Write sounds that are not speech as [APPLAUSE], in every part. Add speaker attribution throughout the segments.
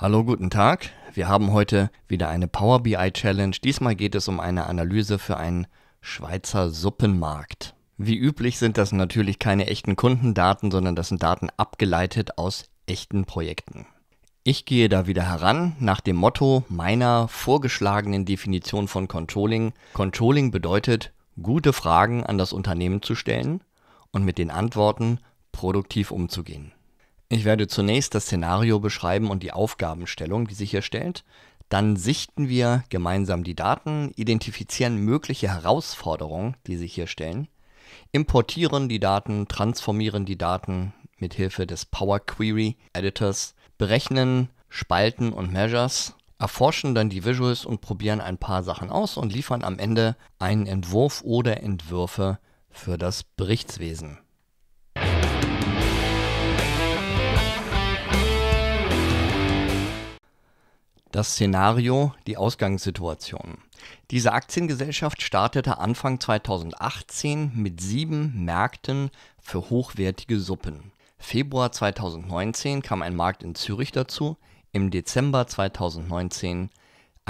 Speaker 1: Hallo, guten Tag. Wir haben heute wieder eine Power BI Challenge. Diesmal geht es um eine Analyse für einen Schweizer Suppenmarkt. Wie üblich sind das natürlich keine echten Kundendaten, sondern das sind Daten abgeleitet aus echten Projekten. Ich gehe da wieder heran nach dem Motto meiner vorgeschlagenen Definition von Controlling. Controlling bedeutet, gute Fragen an das Unternehmen zu stellen und mit den Antworten produktiv umzugehen. Ich werde zunächst das Szenario beschreiben und die Aufgabenstellung, die sich hier stellt. Dann sichten wir gemeinsam die Daten, identifizieren mögliche Herausforderungen, die sich hier stellen, importieren die Daten, transformieren die Daten mit Hilfe des Power Query Editors, berechnen Spalten und Measures, erforschen dann die Visuals und probieren ein paar Sachen aus und liefern am Ende einen Entwurf oder Entwürfe für das Berichtswesen. Das Szenario, die Ausgangssituation. Diese Aktiengesellschaft startete Anfang 2018 mit sieben Märkten für hochwertige Suppen. Februar 2019 kam ein Markt in Zürich dazu, im Dezember 2019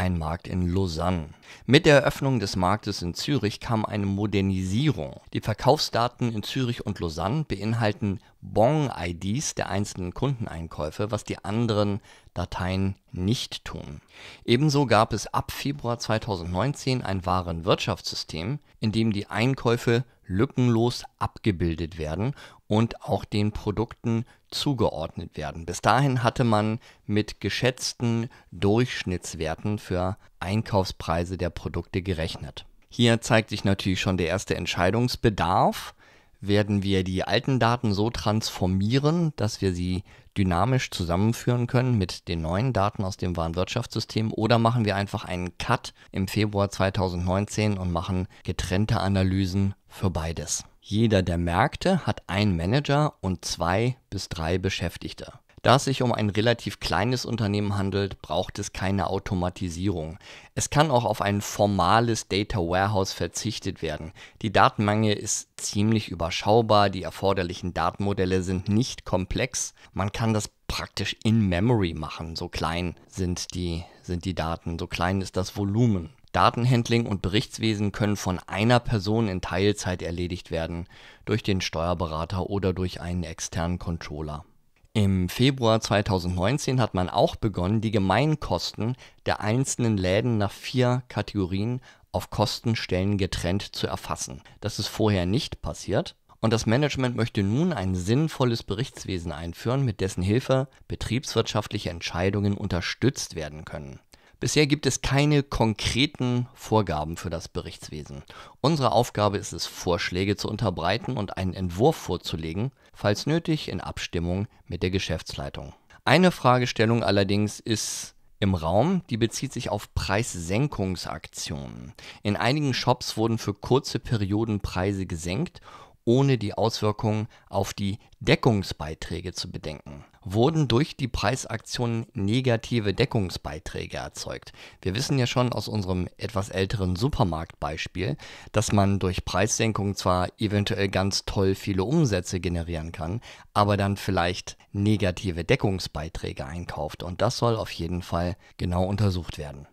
Speaker 1: ein Markt in Lausanne. Mit der Eröffnung des Marktes in Zürich kam eine Modernisierung. Die Verkaufsdaten in Zürich und Lausanne beinhalten Bon-IDs der einzelnen Kundeneinkäufe, was die anderen Dateien nicht tun. Ebenso gab es ab Februar 2019 ein Warenwirtschaftssystem, in dem die Einkäufe lückenlos abgebildet werden und auch den Produkten zugeordnet werden. Bis dahin hatte man mit geschätzten Durchschnittswerten für Einkaufspreise der Produkte gerechnet. Hier zeigt sich natürlich schon der erste Entscheidungsbedarf. Werden wir die alten Daten so transformieren, dass wir sie dynamisch zusammenführen können mit den neuen Daten aus dem Warenwirtschaftssystem oder machen wir einfach einen Cut im Februar 2019 und machen getrennte Analysen für beides. Jeder der Märkte hat einen Manager und zwei bis drei Beschäftigte. Da es sich um ein relativ kleines Unternehmen handelt, braucht es keine Automatisierung. Es kann auch auf ein formales Data Warehouse verzichtet werden. Die Datenmenge ist ziemlich überschaubar, die erforderlichen Datenmodelle sind nicht komplex. Man kann das praktisch in Memory machen, so klein sind die, sind die Daten, so klein ist das Volumen. Datenhandling und Berichtswesen können von einer Person in Teilzeit erledigt werden, durch den Steuerberater oder durch einen externen Controller. Im Februar 2019 hat man auch begonnen, die Gemeinkosten der einzelnen Läden nach vier Kategorien auf Kostenstellen getrennt zu erfassen. Das ist vorher nicht passiert. Und das Management möchte nun ein sinnvolles Berichtswesen einführen, mit dessen Hilfe betriebswirtschaftliche Entscheidungen unterstützt werden können. Bisher gibt es keine konkreten Vorgaben für das Berichtswesen. Unsere Aufgabe ist es, Vorschläge zu unterbreiten und einen Entwurf vorzulegen, falls nötig in Abstimmung mit der Geschäftsleitung. Eine Fragestellung allerdings ist im Raum, die bezieht sich auf Preissenkungsaktionen. In einigen Shops wurden für kurze Perioden Preise gesenkt, ohne die Auswirkungen auf die Deckungsbeiträge zu bedenken wurden durch die Preisaktionen negative Deckungsbeiträge erzeugt. Wir wissen ja schon aus unserem etwas älteren Supermarktbeispiel, dass man durch Preissenkungen zwar eventuell ganz toll viele Umsätze generieren kann, aber dann vielleicht negative Deckungsbeiträge einkauft. Und das soll auf jeden Fall genau untersucht werden.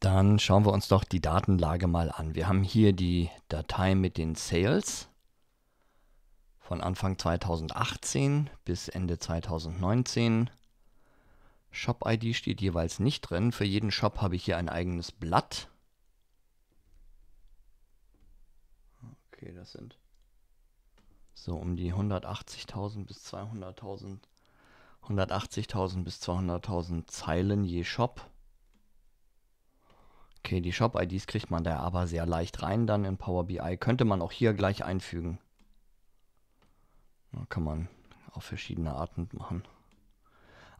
Speaker 1: Dann schauen wir uns doch die Datenlage mal an. Wir haben hier die Datei mit den Sales von Anfang 2018 bis Ende 2019. Shop-ID steht jeweils nicht drin. Für jeden Shop habe ich hier ein eigenes Blatt. Okay, das sind so um die 180.000 bis 200.000, 180.000 bis 200.000 Zeilen je Shop. Okay, die Shop-IDs kriegt man da aber sehr leicht rein dann in Power BI. Könnte man auch hier gleich einfügen. Kann man auf verschiedene Arten machen.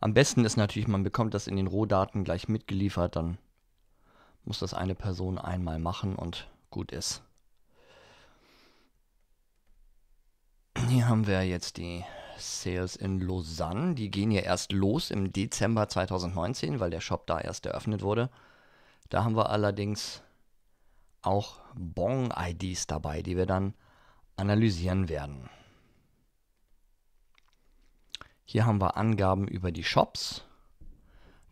Speaker 1: Am besten ist natürlich, man bekommt das in den Rohdaten gleich mitgeliefert, dann muss das eine Person einmal machen und gut ist. Hier haben wir jetzt die Sales in Lausanne. Die gehen ja erst los im Dezember 2019, weil der Shop da erst eröffnet wurde. Da haben wir allerdings auch bong ids dabei, die wir dann analysieren werden. Hier haben wir Angaben über die Shops,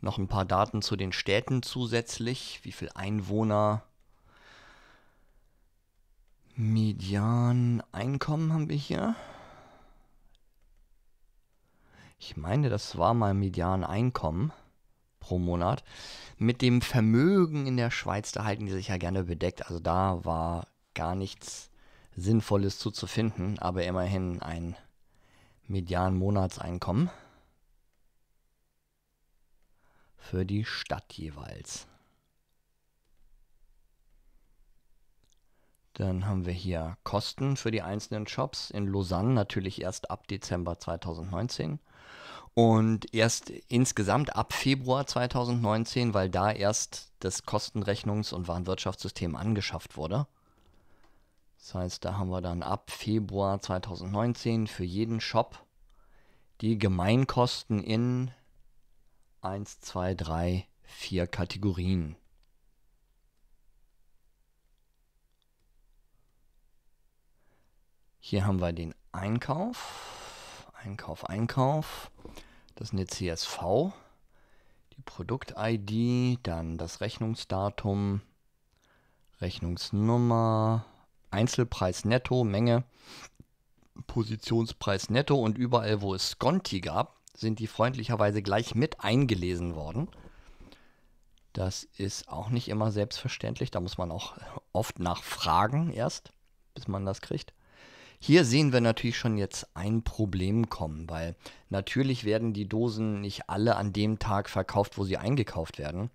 Speaker 1: noch ein paar Daten zu den Städten zusätzlich, wie viele Einwohner, Median Einkommen haben wir hier. Ich meine, das war mal Median Einkommen pro Monat. Mit dem Vermögen in der Schweiz, da halten die sich ja gerne bedeckt. Also da war gar nichts Sinnvolles zu, zu finden, aber immerhin ein Median Monatseinkommen für die Stadt jeweils. Dann haben wir hier Kosten für die einzelnen Shops in Lausanne, natürlich erst ab Dezember 2019 und erst insgesamt ab Februar 2019, weil da erst das Kostenrechnungs- und Warenwirtschaftssystem angeschafft wurde. Das heißt, da haben wir dann ab Februar 2019 für jeden Shop die Gemeinkosten in 1, 2, 3, 4 Kategorien. Hier haben wir den Einkauf, Einkauf, Einkauf. Das ist eine CSV, die Produkt-ID, dann das Rechnungsdatum, Rechnungsnummer, Einzelpreis netto, Menge, Positionspreis netto und überall, wo es Sconti gab, sind die freundlicherweise gleich mit eingelesen worden. Das ist auch nicht immer selbstverständlich, da muss man auch oft nachfragen erst, bis man das kriegt. Hier sehen wir natürlich schon jetzt ein Problem kommen, weil natürlich werden die Dosen nicht alle an dem Tag verkauft, wo sie eingekauft werden.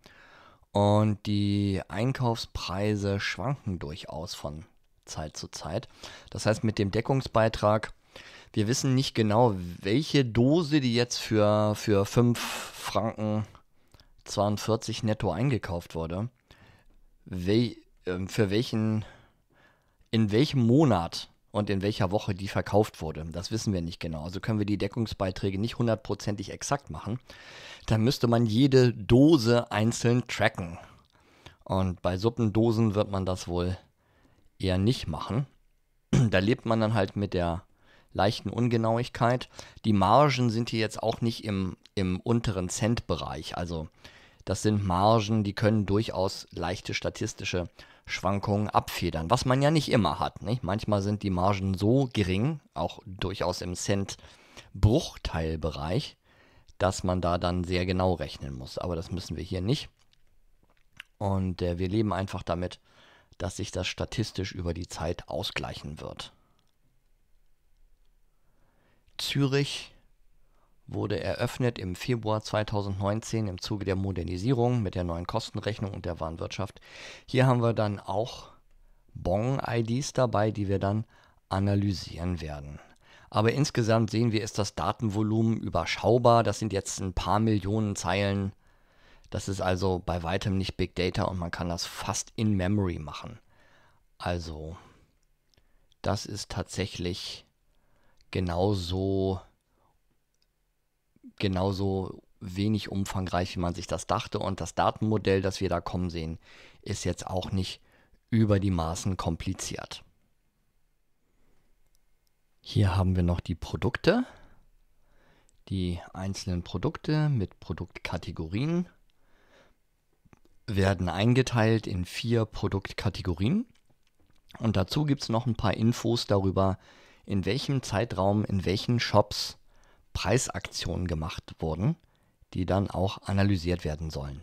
Speaker 1: Und die Einkaufspreise schwanken durchaus von Zeit zu Zeit. Das heißt, mit dem Deckungsbeitrag, wir wissen nicht genau, welche Dose die jetzt für, für 5 Franken 42 netto eingekauft wurde. Wel äh, für welchen, in welchem Monat und in welcher Woche die verkauft wurde. Das wissen wir nicht genau. Also können wir die Deckungsbeiträge nicht hundertprozentig exakt machen. Dann müsste man jede Dose einzeln tracken. Und bei Suppendosen wird man das wohl eher nicht machen. [CLEARS THROAT] da lebt man dann halt mit der leichten Ungenauigkeit. Die Margen sind hier jetzt auch nicht im, im unteren Cent-Bereich. Also das sind Margen, die können durchaus leichte statistische Schwankungen abfedern, was man ja nicht immer hat. Nicht? Manchmal sind die Margen so gering, auch durchaus im Cent-Bruchteilbereich, dass man da dann sehr genau rechnen muss. Aber das müssen wir hier nicht. Und äh, wir leben einfach damit, dass sich das statistisch über die Zeit ausgleichen wird. Zürich wurde eröffnet im Februar 2019 im Zuge der Modernisierung mit der neuen Kostenrechnung und der Warenwirtschaft. Hier haben wir dann auch bong ids dabei, die wir dann analysieren werden. Aber insgesamt sehen wir, ist das Datenvolumen überschaubar. Das sind jetzt ein paar Millionen Zeilen das ist also bei weitem nicht Big Data und man kann das fast in Memory machen. Also, das ist tatsächlich genauso, genauso wenig umfangreich, wie man sich das dachte. Und das Datenmodell, das wir da kommen sehen, ist jetzt auch nicht über die Maßen kompliziert. Hier haben wir noch die Produkte, die einzelnen Produkte mit Produktkategorien werden eingeteilt in vier Produktkategorien. Und dazu gibt es noch ein paar Infos darüber, in welchem Zeitraum in welchen Shops Preisaktionen gemacht wurden, die dann auch analysiert werden sollen.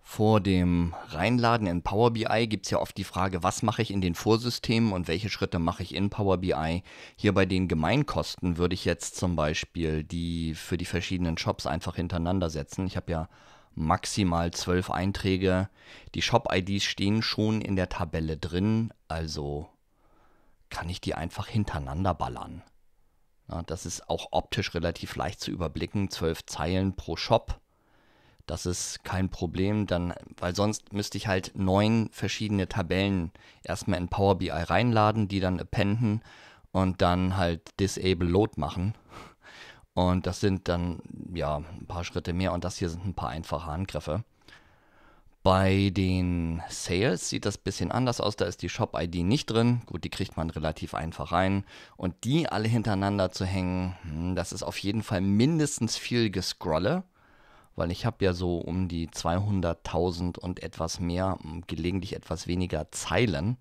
Speaker 1: Vor dem Reinladen in Power BI gibt es ja oft die Frage, was mache ich in den Vorsystemen und welche Schritte mache ich in Power BI. Hier bei den Gemeinkosten würde ich jetzt zum Beispiel die für die verschiedenen Shops einfach hintereinander setzen. Ich habe ja maximal zwölf Einträge. Die Shop-IDs stehen schon in der Tabelle drin, also kann ich die einfach hintereinander ballern. Ja, das ist auch optisch relativ leicht zu überblicken, zwölf Zeilen pro Shop. Das ist kein Problem, dann, weil sonst müsste ich halt neun verschiedene Tabellen erstmal in Power BI reinladen, die dann appenden und dann halt Disable Load machen. Und das sind dann ja ein paar Schritte mehr und das hier sind ein paar einfache Handgriffe. Bei den Sales sieht das ein bisschen anders aus, da ist die Shop-ID nicht drin. Gut, die kriegt man relativ einfach rein. Und die alle hintereinander zu hängen, hm, das ist auf jeden Fall mindestens viel gescrolle, weil ich habe ja so um die 200.000 und etwas mehr, hm, gelegentlich etwas weniger Zeilen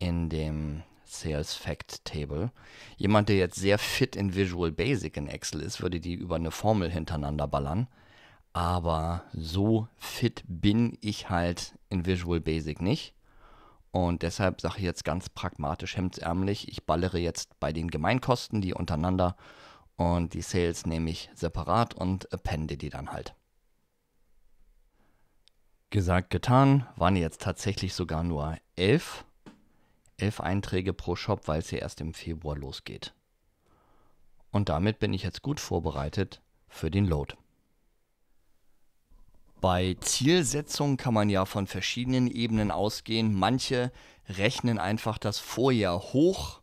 Speaker 1: in dem Sales Fact Table. Jemand, der jetzt sehr fit in Visual Basic in Excel ist, würde die über eine Formel hintereinander ballern. Aber so fit bin ich halt in Visual Basic nicht. Und deshalb sage ich jetzt ganz pragmatisch hemdsärmlich, ich ballere jetzt bei den Gemeinkosten die untereinander und die Sales nehme ich separat und appende die dann halt. Gesagt, getan, waren jetzt tatsächlich sogar nur elf elf Einträge pro Shop, weil es ja erst im Februar losgeht. Und damit bin ich jetzt gut vorbereitet für den Load. Bei Zielsetzungen kann man ja von verschiedenen Ebenen ausgehen. Manche rechnen einfach das Vorjahr hoch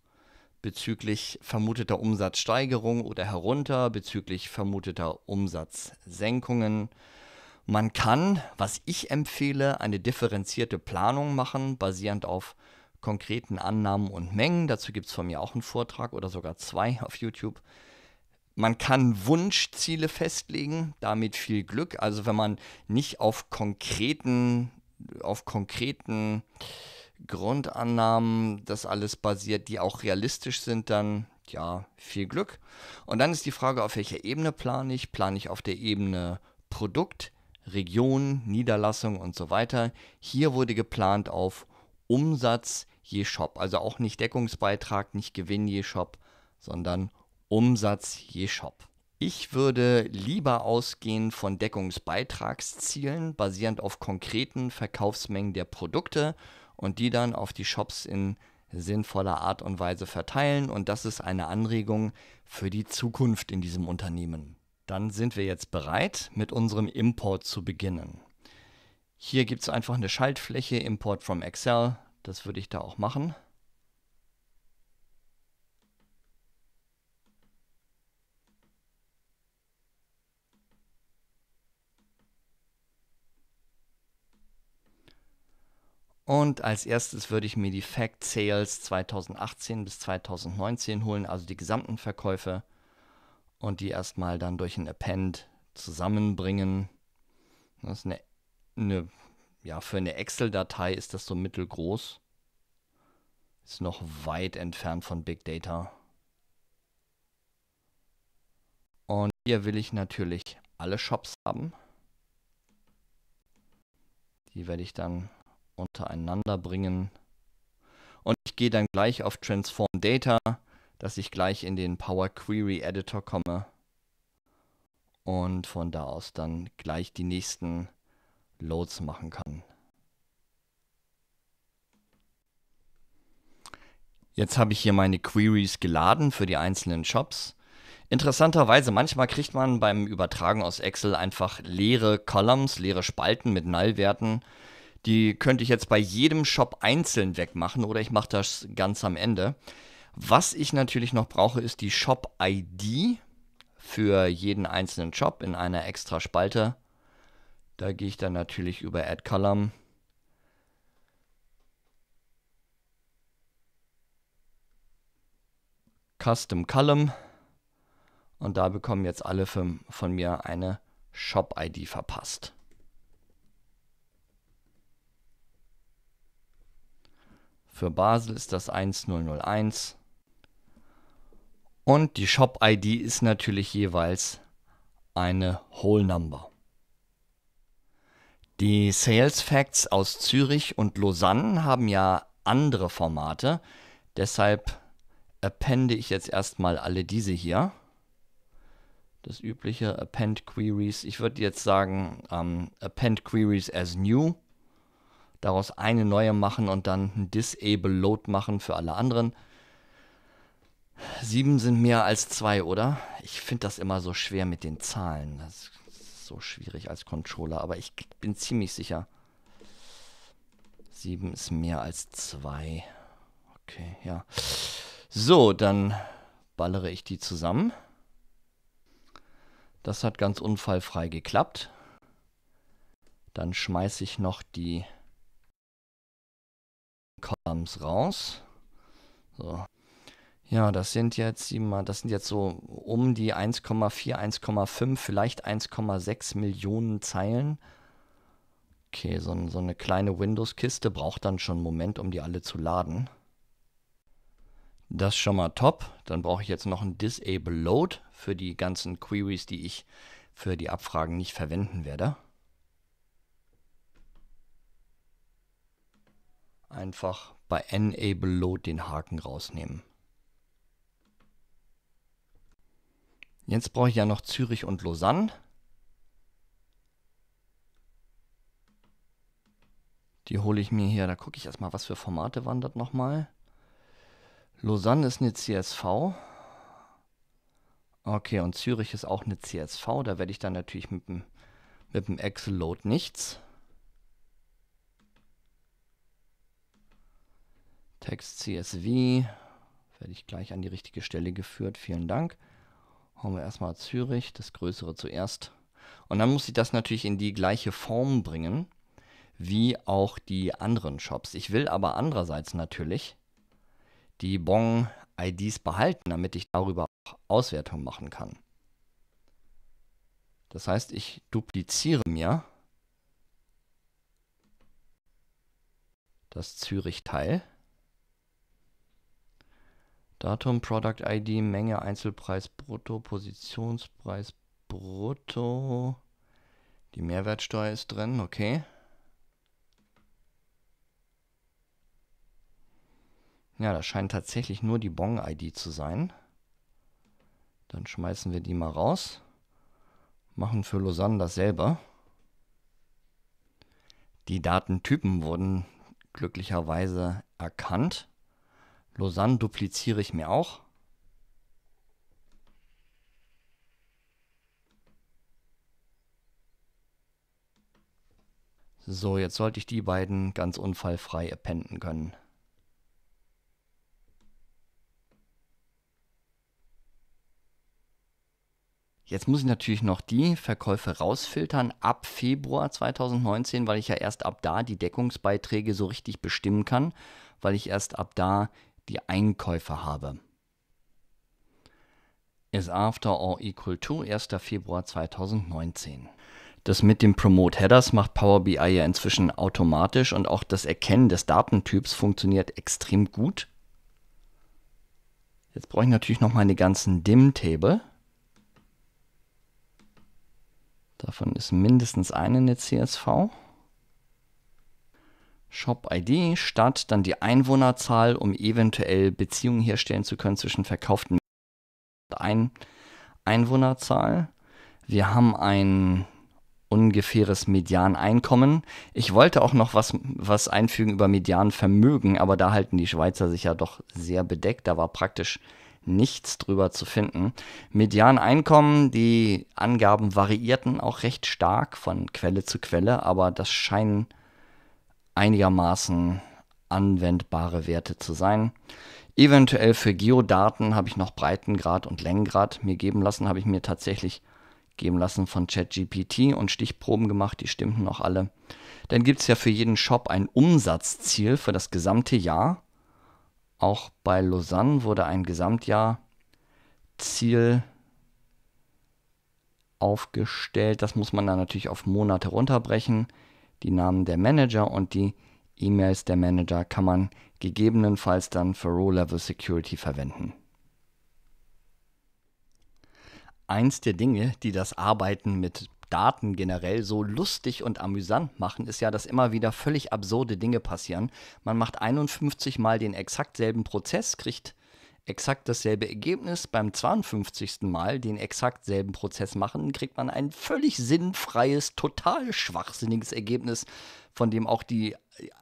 Speaker 1: bezüglich vermuteter Umsatzsteigerung oder herunter bezüglich vermuteter Umsatzsenkungen. Man kann, was ich empfehle, eine differenzierte Planung machen, basierend auf konkreten Annahmen und Mengen. Dazu gibt es von mir auch einen Vortrag oder sogar zwei auf YouTube. Man kann Wunschziele festlegen, damit viel Glück. Also wenn man nicht auf konkreten, auf konkreten Grundannahmen das alles basiert, die auch realistisch sind, dann ja, viel Glück. Und dann ist die Frage, auf welcher Ebene plane ich? Plane ich auf der Ebene Produkt, Region, Niederlassung und so weiter. Hier wurde geplant auf Umsatz je Shop. Also auch nicht Deckungsbeitrag, nicht Gewinn je Shop, sondern Umsatz je Shop. Ich würde lieber ausgehen von Deckungsbeitragszielen, basierend auf konkreten Verkaufsmengen der Produkte und die dann auf die Shops in sinnvoller Art und Weise verteilen. Und das ist eine Anregung für die Zukunft in diesem Unternehmen. Dann sind wir jetzt bereit, mit unserem Import zu beginnen. Hier gibt es einfach eine Schaltfläche Import from Excel. Das würde ich da auch machen. Und als erstes würde ich mir die Fact Sales 2018 bis 2019 holen, also die gesamten Verkäufe und die erstmal dann durch ein Append zusammenbringen. Das ist eine eine, ja, für eine Excel-Datei ist das so mittelgroß. Ist noch weit entfernt von Big Data. Und hier will ich natürlich alle Shops haben. Die werde ich dann untereinander bringen. Und ich gehe dann gleich auf Transform Data, dass ich gleich in den Power Query Editor komme. Und von da aus dann gleich die nächsten Loads machen kann. Jetzt habe ich hier meine Queries geladen für die einzelnen Shops. Interessanterweise, manchmal kriegt man beim Übertragen aus Excel einfach leere Columns, leere Spalten mit Nullwerten. Die könnte ich jetzt bei jedem Shop einzeln wegmachen oder ich mache das ganz am Ende. Was ich natürlich noch brauche, ist die Shop-ID für jeden einzelnen Shop in einer extra Spalte. Da gehe ich dann natürlich über Add Column. Custom Column. Und da bekommen jetzt alle von, von mir eine Shop-ID verpasst. Für Basel ist das 1001. Und die Shop-ID ist natürlich jeweils eine Whole Number. Die Sales Facts aus Zürich und Lausanne haben ja andere Formate. Deshalb appende ich jetzt erstmal alle diese hier. Das übliche Append Queries. Ich würde jetzt sagen ähm, Append Queries as New. Daraus eine neue machen und dann Disable Load machen für alle anderen. Sieben sind mehr als zwei, oder? Ich finde das immer so schwer mit den Zahlen. Das so schwierig als Controller, aber ich bin ziemlich sicher. 7 ist mehr als 2. Okay, ja. So, dann ballere ich die zusammen. Das hat ganz unfallfrei geklappt. Dann schmeiße ich noch die Columns raus. So, ja, das sind jetzt das sind jetzt so um die 1,4, 1,5, vielleicht 1,6 Millionen Zeilen. Okay, so, so eine kleine Windows-Kiste braucht dann schon einen Moment, um die alle zu laden. Das ist schon mal top. Dann brauche ich jetzt noch ein Disable Load für die ganzen Queries, die ich für die Abfragen nicht verwenden werde. Einfach bei Enable Load den Haken rausnehmen. Jetzt brauche ich ja noch Zürich und Lausanne. Die hole ich mir hier. Da gucke ich erstmal, was für Formate wandert nochmal. Lausanne ist eine CSV. Okay, und Zürich ist auch eine CSV. Da werde ich dann natürlich mit dem, mit dem Excel-Load nichts. Text CSV werde ich gleich an die richtige Stelle geführt. Vielen Dank. Machen wir erstmal Zürich, das Größere zuerst. Und dann muss ich das natürlich in die gleiche Form bringen, wie auch die anderen Shops. Ich will aber andererseits natürlich die Bon-IDs behalten, damit ich darüber auch Auswertung machen kann. Das heißt, ich dupliziere mir das Zürich-Teil. Datum, Product ID, Menge, Einzelpreis brutto, Positionspreis brutto. Die Mehrwertsteuer ist drin, okay. Ja, das scheint tatsächlich nur die bong id zu sein. Dann schmeißen wir die mal raus. Machen für Lausanne dasselbe. Die Datentypen wurden glücklicherweise erkannt. Lausanne dupliziere ich mir auch. So, jetzt sollte ich die beiden ganz unfallfrei appenden können. Jetzt muss ich natürlich noch die Verkäufe rausfiltern ab Februar 2019, weil ich ja erst ab da die Deckungsbeiträge so richtig bestimmen kann, weil ich erst ab da die Einkäufe habe. Is After All Equal To, 1. Februar 2019. Das mit dem Promote Headers macht Power BI ja inzwischen automatisch und auch das Erkennen des Datentyps funktioniert extrem gut. Jetzt brauche ich natürlich noch meine ganzen DIM-Table. Davon ist mindestens eine eine CSV. Shop-ID statt dann die Einwohnerzahl, um eventuell Beziehungen herstellen zu können zwischen verkauften Ein Einwohnerzahl. Wir haben ein ungefähres Medianeinkommen. Ich wollte auch noch was, was einfügen über Medianvermögen, aber da halten die Schweizer sich ja doch sehr bedeckt. Da war praktisch nichts drüber zu finden. Medianeinkommen, die Angaben variierten auch recht stark von Quelle zu Quelle, aber das scheinen einigermaßen anwendbare Werte zu sein. Eventuell für Geodaten habe ich noch Breitengrad und Längengrad mir geben lassen, habe ich mir tatsächlich geben lassen von ChatGPT und Stichproben gemacht, die stimmten auch alle. Dann gibt es ja für jeden Shop ein Umsatzziel für das gesamte Jahr. Auch bei Lausanne wurde ein Gesamtjahrziel aufgestellt. Das muss man dann natürlich auf Monate runterbrechen die Namen der Manager und die E-Mails der Manager kann man gegebenenfalls dann für Row-Level Security verwenden. Eins der Dinge, die das Arbeiten mit Daten generell so lustig und amüsant machen, ist ja, dass immer wieder völlig absurde Dinge passieren. Man macht 51 mal den exakt selben Prozess, kriegt exakt dasselbe Ergebnis beim 52. Mal den exakt selben Prozess machen, kriegt man ein völlig sinnfreies, total schwachsinniges Ergebnis, von dem auch die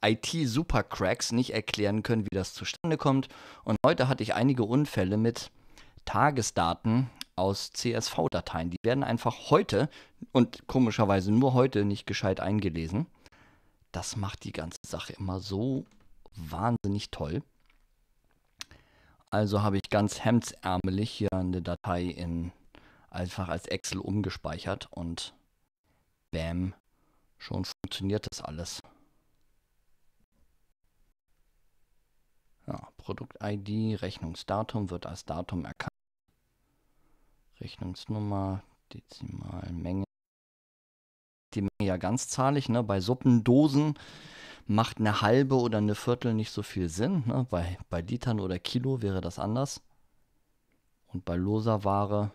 Speaker 1: IT-Supercracks nicht erklären können, wie das zustande kommt. Und heute hatte ich einige Unfälle mit Tagesdaten aus CSV-Dateien. Die werden einfach heute und komischerweise nur heute nicht gescheit eingelesen. Das macht die ganze Sache immer so wahnsinnig toll. Also habe ich ganz hemdsärmelig hier eine Datei in einfach als Excel umgespeichert und bam, schon funktioniert das alles. Ja, Produkt-ID, Rechnungsdatum wird als Datum erkannt. Rechnungsnummer, Dezimalmenge. Die Menge ja ganzzahlig, ne? bei Suppendosen macht eine halbe oder eine Viertel nicht so viel Sinn. Ne? Bei, bei Litern oder Kilo wäre das anders. Und bei loser Ware,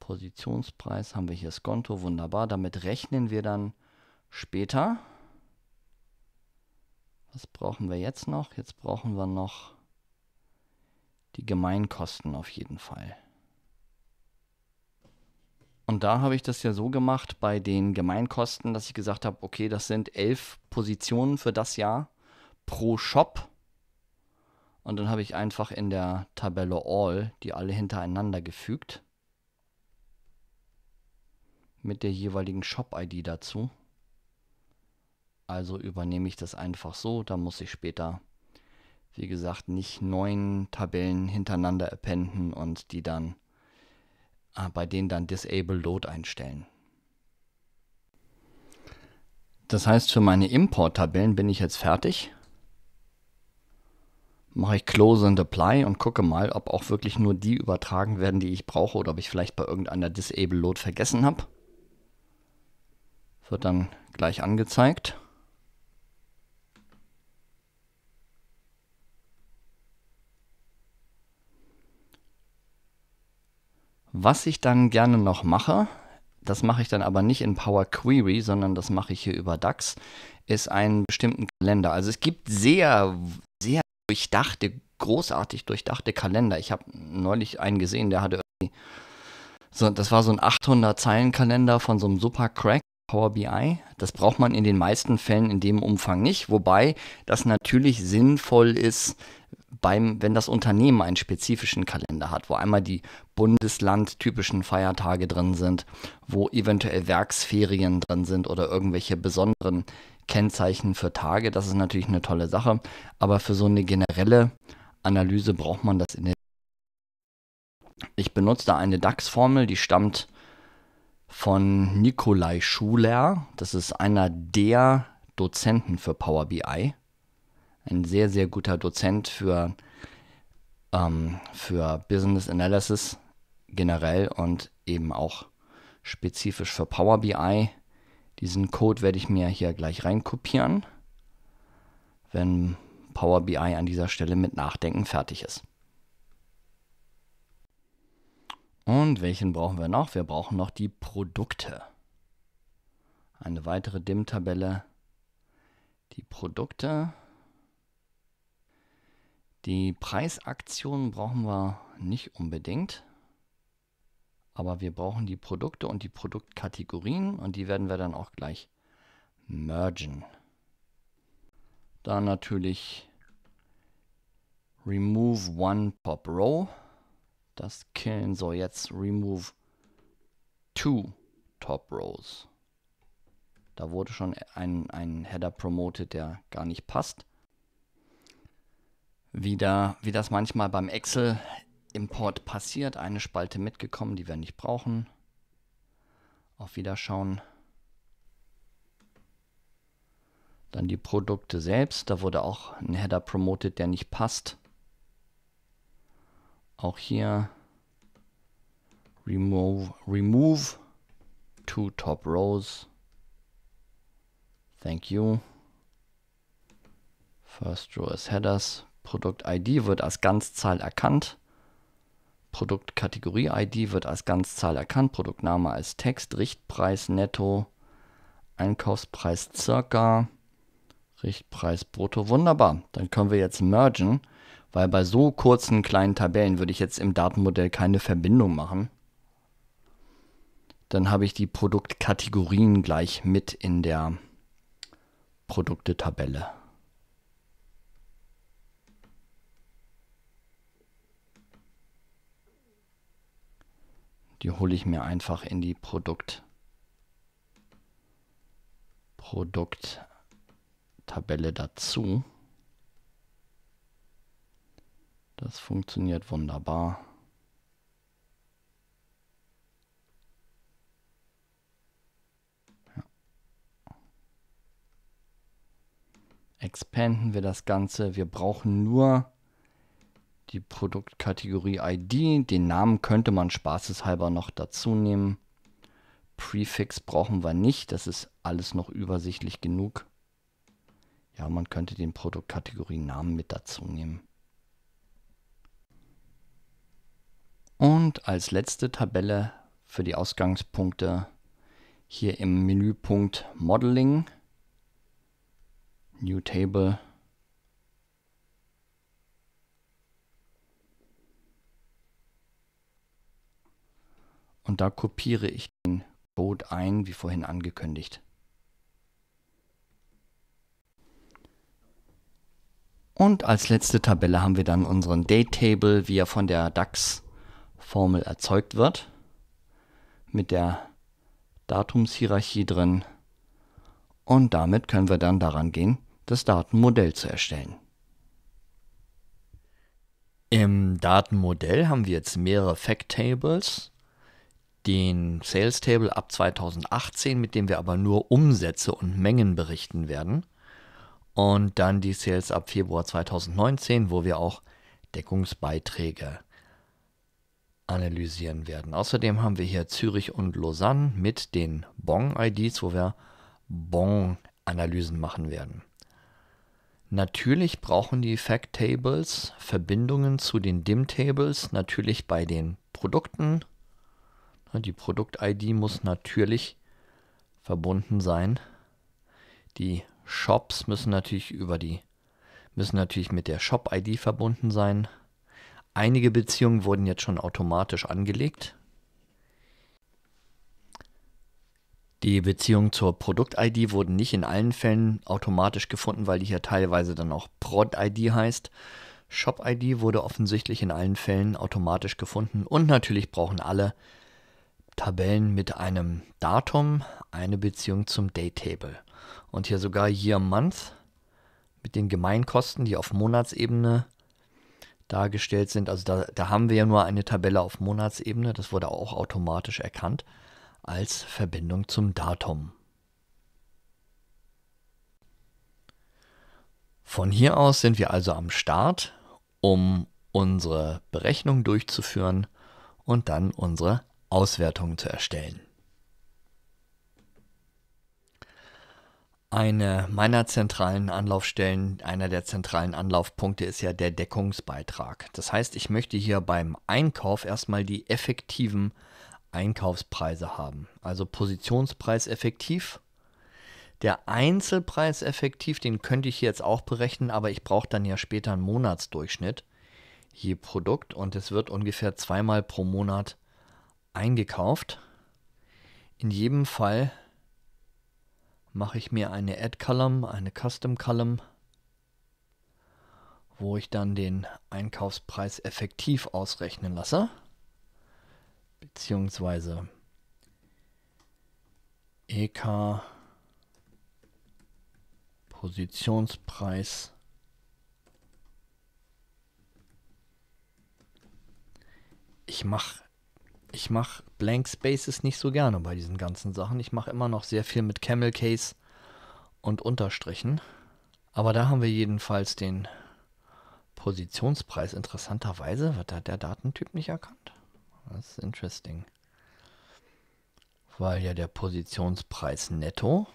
Speaker 1: Positionspreis, haben wir hier Skonto, wunderbar. Damit rechnen wir dann später. Was brauchen wir jetzt noch? Jetzt brauchen wir noch die Gemeinkosten auf jeden Fall. Und da habe ich das ja so gemacht bei den Gemeinkosten, dass ich gesagt habe, okay, das sind elf Positionen für das Jahr pro Shop. Und dann habe ich einfach in der Tabelle All die alle hintereinander gefügt. Mit der jeweiligen Shop-ID dazu. Also übernehme ich das einfach so. Da muss ich später, wie gesagt, nicht neun Tabellen hintereinander appenden und die dann äh, bei denen dann Disable Load einstellen. Das heißt, für meine Import-Tabellen bin ich jetzt fertig. Mache ich Close and Apply und gucke mal, ob auch wirklich nur die übertragen werden, die ich brauche oder ob ich vielleicht bei irgendeiner Disable Load vergessen habe. Wird dann gleich angezeigt. Was ich dann gerne noch mache, das mache ich dann aber nicht in Power Query, sondern das mache ich hier über DAX, ist einen bestimmten Kalender. Also es gibt sehr, sehr durchdachte, großartig durchdachte Kalender. Ich habe neulich einen gesehen, der hatte irgendwie, so, das war so ein 800-Zeilen-Kalender von so einem Super-Crack. Power BI. Das braucht man in den meisten Fällen in dem Umfang nicht, wobei das natürlich sinnvoll ist, beim, wenn das Unternehmen einen spezifischen Kalender hat, wo einmal die bundeslandtypischen Feiertage drin sind, wo eventuell Werksferien drin sind oder irgendwelche besonderen Kennzeichen für Tage, das ist natürlich eine tolle Sache. Aber für so eine generelle Analyse braucht man das in der. Ich benutze da eine DAX-Formel, die stammt von Nikolai Schuler. Das ist einer der Dozenten für Power BI ein sehr, sehr guter Dozent für, ähm, für Business Analysis generell und eben auch spezifisch für Power BI. Diesen Code werde ich mir hier gleich reinkopieren, wenn Power BI an dieser Stelle mit Nachdenken fertig ist. Und welchen brauchen wir noch? Wir brauchen noch die Produkte. Eine weitere DIM-Tabelle. Die Produkte. Die Preisaktion brauchen wir nicht unbedingt, aber wir brauchen die Produkte und die Produktkategorien und die werden wir dann auch gleich mergen. Dann natürlich remove one pop row. Das killen soll jetzt remove two top rows. Da wurde schon ein, ein Header promoted, der gar nicht passt wieder, wie das manchmal beim Excel-Import passiert. Eine Spalte mitgekommen, die wir nicht brauchen. Auf Wiederschauen. Dann die Produkte selbst. Da wurde auch ein Header promoted, der nicht passt. Auch hier remove, remove two top rows. Thank you. First row is headers. Produkt-ID wird als Ganzzahl erkannt. Produktkategorie-ID wird als Ganzzahl erkannt. Produktname als Text. Richtpreis netto. Einkaufspreis circa. Richtpreis brutto. Wunderbar. Dann können wir jetzt mergen, weil bei so kurzen kleinen Tabellen würde ich jetzt im Datenmodell keine Verbindung machen. Dann habe ich die Produktkategorien gleich mit in der Produktetabelle. Die hole ich mir einfach in die Produkt Produkttabelle dazu. Das funktioniert wunderbar. Ja. Expanden wir das Ganze. Wir brauchen nur die Produktkategorie ID. Den Namen könnte man spaßeshalber noch dazu nehmen. Prefix brauchen wir nicht, das ist alles noch übersichtlich genug. Ja, man könnte den Produktkategorie Namen mit dazu nehmen. Und als letzte Tabelle für die Ausgangspunkte hier im Menüpunkt Modeling, New Table Und da kopiere ich den Code ein, wie vorhin angekündigt. Und als letzte Tabelle haben wir dann unseren Date Table, wie er von der DAX-Formel erzeugt wird, mit der Datumshierarchie drin. Und damit können wir dann daran gehen, das Datenmodell zu erstellen. Im Datenmodell haben wir jetzt mehrere Fact Tables den Sales Table ab 2018, mit dem wir aber nur Umsätze und Mengen berichten werden. Und dann die Sales ab Februar 2019, wo wir auch Deckungsbeiträge analysieren werden. Außerdem haben wir hier Zürich und Lausanne mit den bong ids wo wir bong analysen machen werden. Natürlich brauchen die Fact Tables Verbindungen zu den Dim Tables, natürlich bei den Produkten die Produkt-ID muss natürlich verbunden sein. Die Shops müssen natürlich über die müssen natürlich mit der Shop-ID verbunden sein. Einige Beziehungen wurden jetzt schon automatisch angelegt. Die Beziehungen zur Produkt-ID wurden nicht in allen Fällen automatisch gefunden, weil die hier teilweise dann auch Prod-ID heißt. Shop-ID wurde offensichtlich in allen Fällen automatisch gefunden und natürlich brauchen alle Tabellen mit einem Datum, eine Beziehung zum Date-Table. Und hier sogar Year Month mit den Gemeinkosten, die auf Monatsebene dargestellt sind. Also da, da haben wir ja nur eine Tabelle auf Monatsebene. Das wurde auch automatisch erkannt als Verbindung zum Datum. Von hier aus sind wir also am Start, um unsere Berechnung durchzuführen und dann unsere Auswertungen zu erstellen. Eine meiner zentralen Anlaufstellen, einer der zentralen Anlaufpunkte ist ja der Deckungsbeitrag. Das heißt, ich möchte hier beim Einkauf erstmal die effektiven Einkaufspreise haben. Also Positionspreis effektiv. Der Einzelpreis effektiv, den könnte ich jetzt auch berechnen, aber ich brauche dann ja später einen Monatsdurchschnitt je Produkt und es wird ungefähr zweimal pro Monat eingekauft. In jedem Fall mache ich mir eine Add Column, eine Custom Column, wo ich dann den Einkaufspreis effektiv ausrechnen lasse, beziehungsweise EK Positionspreis ich mache ich mache Blank Spaces nicht so gerne bei diesen ganzen Sachen. Ich mache immer noch sehr viel mit Camel Case und Unterstrichen. Aber da haben wir jedenfalls den Positionspreis. Interessanterweise wird da der Datentyp nicht erkannt. Das ist interesting. Weil ja der Positionspreis netto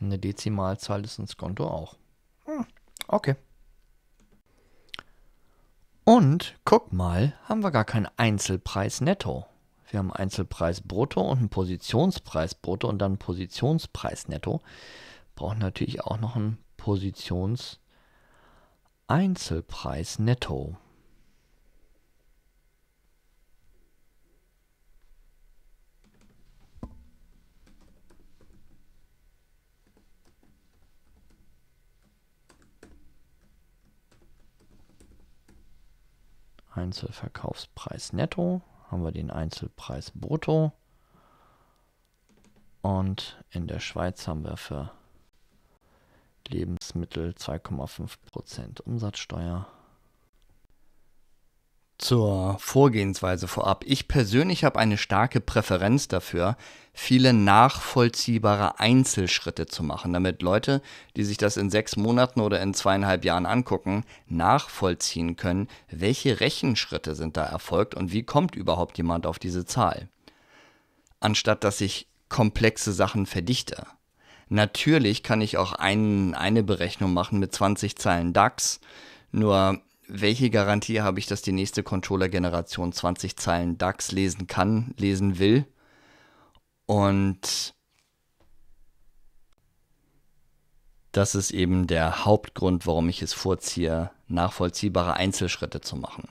Speaker 1: eine Dezimalzahl ist ins Konto auch. Hm, okay. Und guck mal, haben wir gar keinen Einzelpreis netto. Wir haben Einzelpreis brutto und einen Positionspreis brutto und dann einen Positionspreis netto. Brauchen natürlich auch noch einen Positions Einzelpreis netto. Einzelverkaufspreis netto, haben wir den Einzelpreis brutto. Und in der Schweiz haben wir für Lebensmittel 2,5% Umsatzsteuer zur Vorgehensweise vorab. Ich persönlich habe eine starke Präferenz dafür, viele nachvollziehbare Einzelschritte zu machen, damit Leute, die sich das in sechs Monaten oder in zweieinhalb Jahren angucken, nachvollziehen können, welche Rechenschritte sind da erfolgt und wie kommt überhaupt jemand auf diese Zahl. Anstatt dass ich komplexe Sachen verdichte. Natürlich kann ich auch ein, eine Berechnung machen mit 20 Zeilen DAX, nur welche Garantie habe ich, dass die nächste Controller-Generation 20 Zeilen DAX lesen kann, lesen will? Und das ist eben der Hauptgrund, warum ich es vorziehe, nachvollziehbare Einzelschritte zu machen.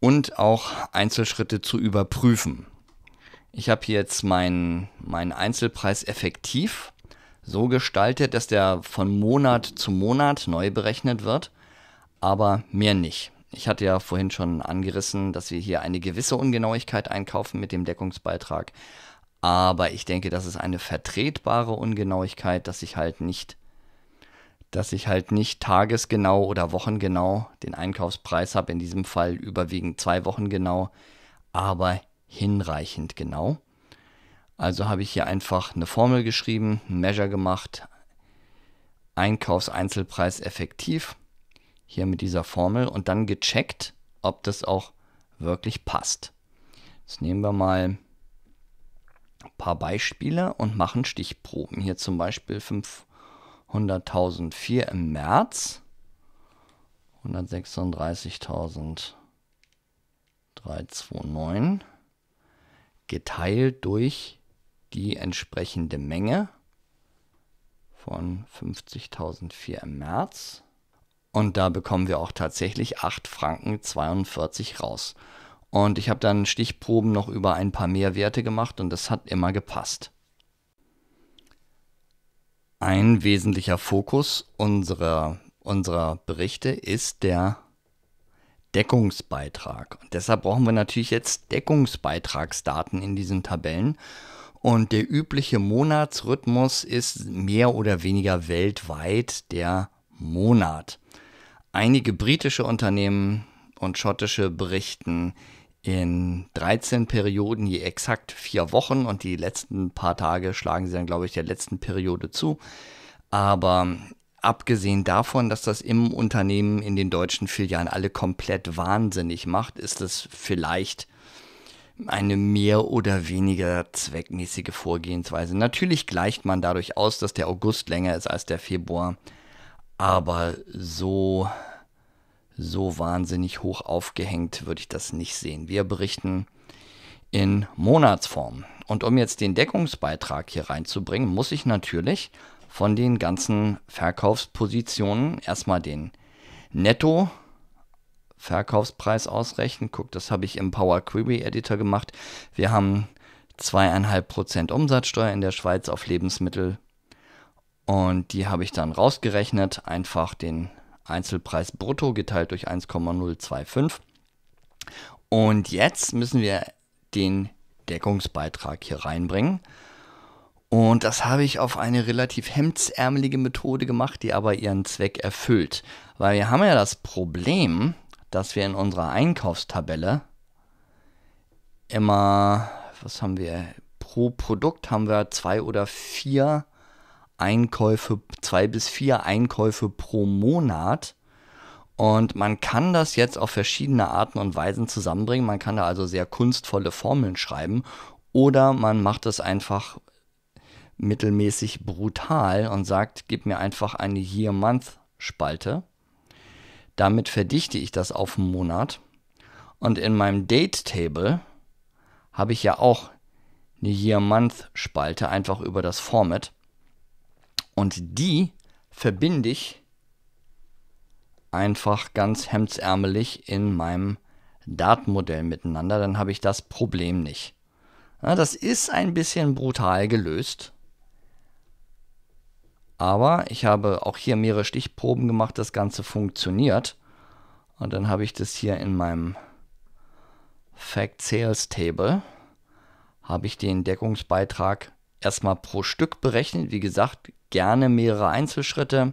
Speaker 1: Und auch Einzelschritte zu überprüfen. Ich habe jetzt meinen, meinen Einzelpreis effektiv so gestaltet, dass der von Monat zu Monat neu berechnet wird aber mehr nicht. Ich hatte ja vorhin schon angerissen, dass wir hier eine gewisse Ungenauigkeit einkaufen mit dem Deckungsbeitrag, aber ich denke, das ist eine vertretbare Ungenauigkeit, dass ich halt nicht dass ich halt nicht tagesgenau oder wochengenau den Einkaufspreis habe, in diesem Fall überwiegend zwei Wochen genau, aber hinreichend genau. Also habe ich hier einfach eine Formel geschrieben, ein Measure gemacht, Einkaufseinzelpreis effektiv hier mit dieser Formel und dann gecheckt, ob das auch wirklich passt. Jetzt nehmen wir mal ein paar Beispiele und machen Stichproben. Hier zum Beispiel 500.004 im März, 136.329 geteilt durch die entsprechende Menge von 50.004 im März und da bekommen wir auch tatsächlich 8 Franken 42 raus. Und ich habe dann Stichproben noch über ein paar mehr Werte gemacht und das hat immer gepasst. Ein wesentlicher Fokus unserer, unserer Berichte ist der Deckungsbeitrag. Und deshalb brauchen wir natürlich jetzt Deckungsbeitragsdaten in diesen Tabellen. Und der übliche Monatsrhythmus ist mehr oder weniger weltweit der Monat. Einige britische Unternehmen und schottische berichten in 13 Perioden je exakt vier Wochen und die letzten paar Tage schlagen sie dann, glaube ich, der letzten Periode zu. Aber abgesehen davon, dass das im Unternehmen in den deutschen Filialen alle komplett wahnsinnig macht, ist es vielleicht eine mehr oder weniger zweckmäßige Vorgehensweise. Natürlich gleicht man dadurch aus, dass der August länger ist als der Februar aber so, so wahnsinnig hoch aufgehängt würde ich das nicht sehen. Wir berichten in Monatsform. Und um jetzt den Deckungsbeitrag hier reinzubringen, muss ich natürlich von den ganzen Verkaufspositionen erstmal den Netto Verkaufspreis ausrechnen. Guck, das habe ich im Power Query Editor gemacht. Wir haben 2,5% Umsatzsteuer in der Schweiz auf Lebensmittel und die habe ich dann rausgerechnet, einfach den Einzelpreis brutto geteilt durch 1,025. Und jetzt müssen wir den Deckungsbeitrag hier reinbringen. Und das habe ich auf eine relativ hemdsärmelige Methode gemacht, die aber ihren Zweck erfüllt. Weil wir haben ja das Problem, dass wir in unserer Einkaufstabelle immer, was haben wir, pro Produkt haben wir zwei oder vier Einkäufe, zwei bis vier Einkäufe pro Monat. Und man kann das jetzt auf verschiedene Arten und Weisen zusammenbringen. Man kann da also sehr kunstvolle Formeln schreiben oder man macht es einfach mittelmäßig brutal und sagt, gib mir einfach eine Year-Month-Spalte. Damit verdichte ich das auf einen Monat. Und in meinem Date-Table habe ich ja auch eine Year-Month-Spalte einfach über das Format. Und die verbinde ich einfach ganz hemdsärmelig in meinem Datenmodell miteinander, dann habe ich das Problem nicht. Ja, das ist ein bisschen brutal gelöst. Aber ich habe auch hier mehrere Stichproben gemacht, das Ganze funktioniert. Und dann habe ich das hier in meinem Fact Sales Table, habe ich den Deckungsbeitrag erstmal pro Stück berechnet. Wie gesagt, gerne mehrere Einzelschritte.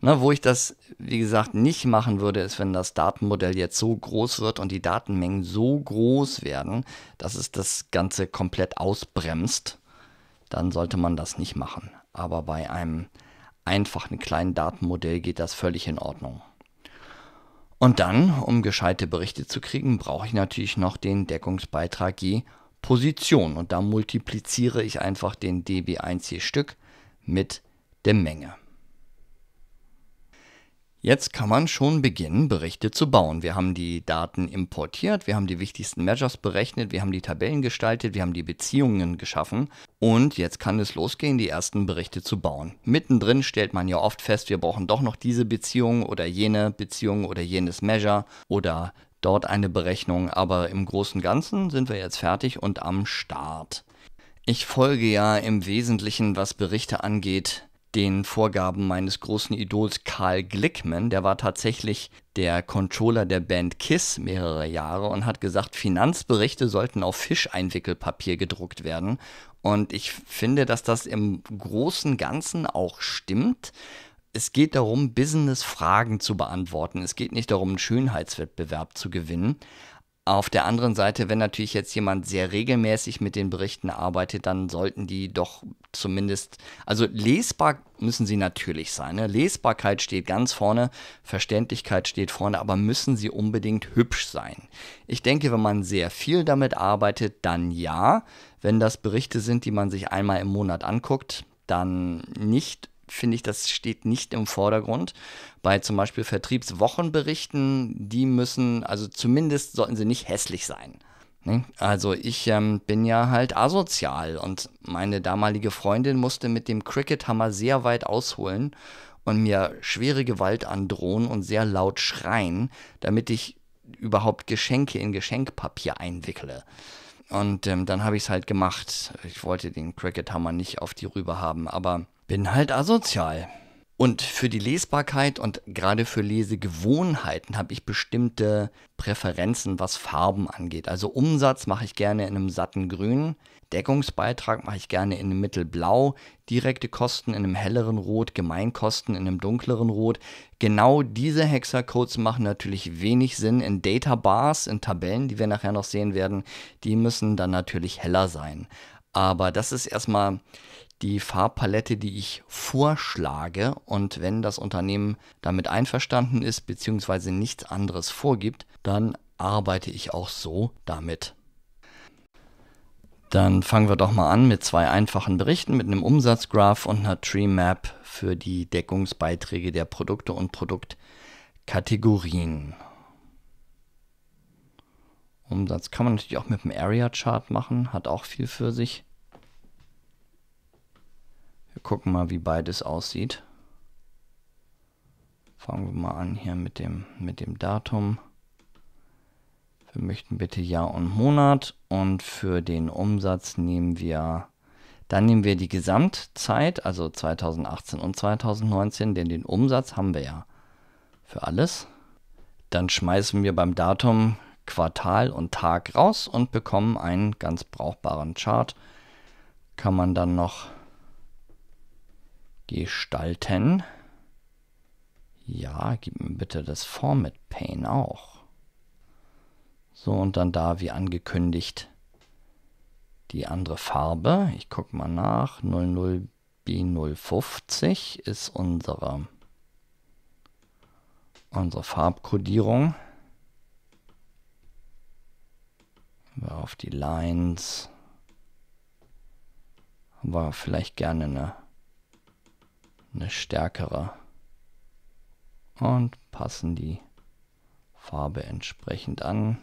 Speaker 1: Na, ne, wo ich das, wie gesagt, nicht machen würde, ist, wenn das Datenmodell jetzt so groß wird und die Datenmengen so groß werden, dass es das Ganze komplett ausbremst. Dann sollte man das nicht machen. Aber bei einem einfachen kleinen Datenmodell geht das völlig in Ordnung. Und dann, um gescheite Berichte zu kriegen, brauche ich natürlich noch den Deckungsbeitrag je Position. Und da multipliziere ich einfach den DB1 je Stück mit der Menge. Jetzt kann man schon beginnen, Berichte zu bauen. Wir haben die Daten importiert, wir haben die wichtigsten Measures berechnet, wir haben die Tabellen gestaltet, wir haben die Beziehungen geschaffen und jetzt kann es losgehen, die ersten Berichte zu bauen. Mittendrin stellt man ja oft fest, wir brauchen doch noch diese Beziehung oder jene Beziehung oder jenes Measure oder dort eine Berechnung, aber im großen und Ganzen sind wir jetzt fertig und am Start. Ich folge ja im Wesentlichen, was Berichte angeht, den Vorgaben meines großen Idols Karl Glickman. Der war tatsächlich der Controller der Band Kiss mehrere Jahre und hat gesagt, Finanzberichte sollten auf Fischeinwickelpapier gedruckt werden. Und ich finde, dass das im großen Ganzen auch stimmt. Es geht darum, Business-Fragen zu beantworten. Es geht nicht darum, einen Schönheitswettbewerb zu gewinnen. Auf der anderen Seite, wenn natürlich jetzt jemand sehr regelmäßig mit den Berichten arbeitet, dann sollten die doch zumindest, also lesbar müssen sie natürlich sein. Ne? Lesbarkeit steht ganz vorne, Verständlichkeit steht vorne, aber müssen sie unbedingt hübsch sein? Ich denke, wenn man sehr viel damit arbeitet, dann ja. Wenn das Berichte sind, die man sich einmal im Monat anguckt, dann nicht finde ich, das steht nicht im Vordergrund. Bei zum Beispiel Vertriebswochenberichten, die müssen, also zumindest sollten sie nicht hässlich sein. Ne? Also ich ähm, bin ja halt asozial und meine damalige Freundin musste mit dem Crickethammer sehr weit ausholen und mir schwere Gewalt androhen und sehr laut schreien, damit ich überhaupt Geschenke in Geschenkpapier einwickle. Und ähm, dann habe ich es halt gemacht. Ich wollte den Crickethammer nicht auf die Rübe haben, aber bin halt asozial. Und für die Lesbarkeit und gerade für Lesegewohnheiten habe ich bestimmte Präferenzen, was Farben angeht. Also Umsatz mache ich gerne in einem satten Grün, Deckungsbeitrag mache ich gerne in einem Mittelblau, direkte Kosten in einem helleren Rot, Gemeinkosten in einem dunkleren Rot. Genau diese Hexercodes machen natürlich wenig Sinn in Databars, in Tabellen, die wir nachher noch sehen werden. Die müssen dann natürlich heller sein. Aber das ist erstmal die Farbpalette, die ich vorschlage. Und wenn das Unternehmen damit einverstanden ist, beziehungsweise nichts anderes vorgibt, dann arbeite ich auch so damit. Dann fangen wir doch mal an mit zwei einfachen Berichten, mit einem Umsatzgraph und einer Tree Map für die Deckungsbeiträge der Produkte und Produktkategorien. Umsatz kann man natürlich auch mit dem Area Chart machen, hat auch viel für sich. Wir gucken mal, wie beides aussieht. Fangen wir mal an hier mit dem, mit dem Datum. Wir möchten bitte Jahr und Monat und für den Umsatz nehmen wir, dann nehmen wir die Gesamtzeit, also 2018 und 2019, denn den Umsatz haben wir ja für alles. Dann schmeißen wir beim Datum Quartal und Tag raus und bekommen einen ganz brauchbaren Chart. Kann man dann noch gestalten. Ja, gib mir bitte das Format Pane auch. So, und dann da, wie angekündigt, die andere Farbe. Ich gucke mal nach. 00B050 ist unsere, unsere Farbkodierung. Wir auf die Lines. Haben wir vielleicht gerne eine eine stärkere und passen die Farbe entsprechend an.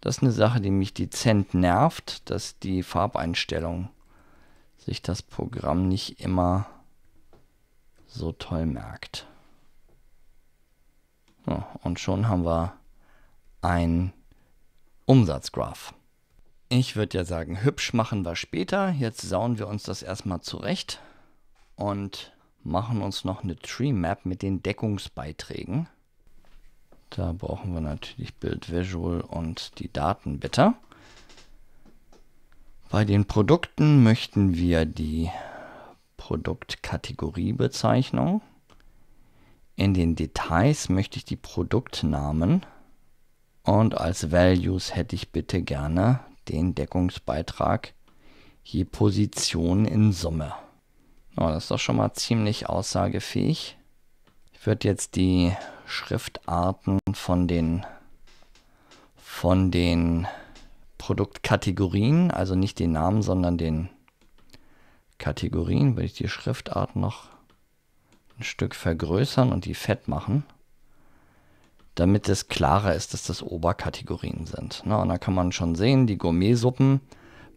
Speaker 1: Das ist eine Sache, die mich dezent nervt, dass die Farbeinstellung sich das Programm nicht immer so toll merkt. So, und schon haben wir ein Umsatzgraph. Ich würde ja sagen, hübsch machen wir später. Jetzt sauen wir uns das erstmal zurecht und machen uns noch eine Tree Map mit den Deckungsbeiträgen. Da brauchen wir natürlich Bild Visual und die Daten bitte. Bei den Produkten möchten wir die Produktkategoriebezeichnung. In den Details möchte ich die Produktnamen und als Values hätte ich bitte gerne den Deckungsbeitrag je Position in Summe. Oh, das ist doch schon mal ziemlich aussagefähig. Ich würde jetzt die Schriftarten von den, von den Produktkategorien, also nicht den Namen, sondern den Kategorien, würde ich die Schriftart noch ein Stück vergrößern und die fett machen, damit es klarer ist, dass das Oberkategorien sind. Na, und da kann man schon sehen, die Gourmetsuppen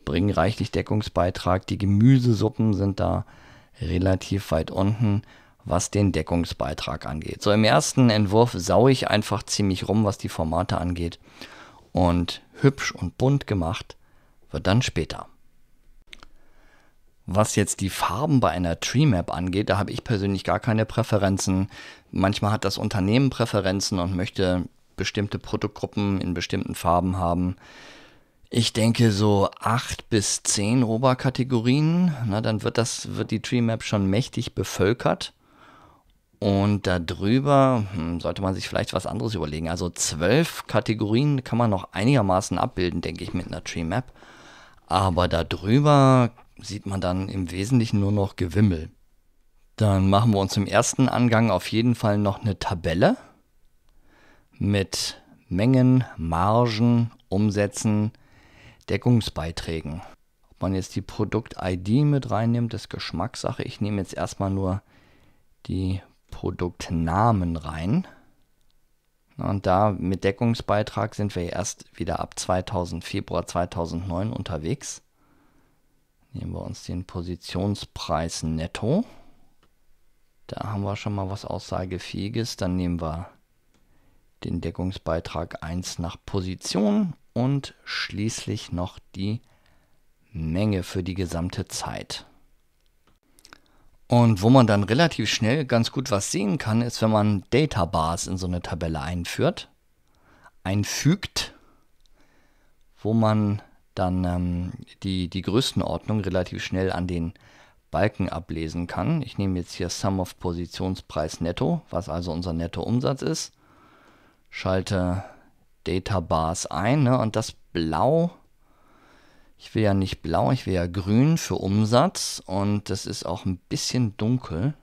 Speaker 1: bringen reichlich Deckungsbeitrag, die Gemüsesuppen sind da relativ weit unten, was den Deckungsbeitrag angeht. So im ersten Entwurf sau ich einfach ziemlich rum, was die Formate angeht. Und hübsch und bunt gemacht wird dann später. Was jetzt die Farben bei einer Tree Map angeht, da habe ich persönlich gar keine Präferenzen. Manchmal hat das Unternehmen Präferenzen und möchte bestimmte Produktgruppen in bestimmten Farben haben. Ich denke so acht bis zehn Oberkategorien. Na, dann wird das, wird die Tree Map schon mächtig bevölkert. Und darüber hm, sollte man sich vielleicht was anderes überlegen. Also zwölf Kategorien kann man noch einigermaßen abbilden, denke ich, mit einer Tree Map. Aber darüber sieht man dann im Wesentlichen nur noch Gewimmel. Dann machen wir uns im ersten Angang auf jeden Fall noch eine Tabelle mit Mengen, Margen, Umsätzen, Deckungsbeiträgen. Ob man jetzt die Produkt-ID mit reinnimmt, ist Geschmackssache. Ich nehme jetzt erstmal nur die Produktnamen rein. Und da mit Deckungsbeitrag sind wir erst wieder ab 2000, Februar 2009 unterwegs. Nehmen wir uns den Positionspreis netto. Da haben wir schon mal was Aussagefähiges. Dann nehmen wir den Deckungsbeitrag 1 nach Position und schließlich noch die Menge für die gesamte Zeit. Und wo man dann relativ schnell ganz gut was sehen kann, ist, wenn man Databars in so eine Tabelle einführt, einfügt, wo man dann ähm, die, die Größenordnung relativ schnell an den Balken ablesen kann. Ich nehme jetzt hier Sum of Positionspreis Netto, was also unser Nettoumsatz ist schalte Databars ein ne? und das Blau, ich will ja nicht blau, ich will ja grün für Umsatz und das ist auch ein bisschen dunkel.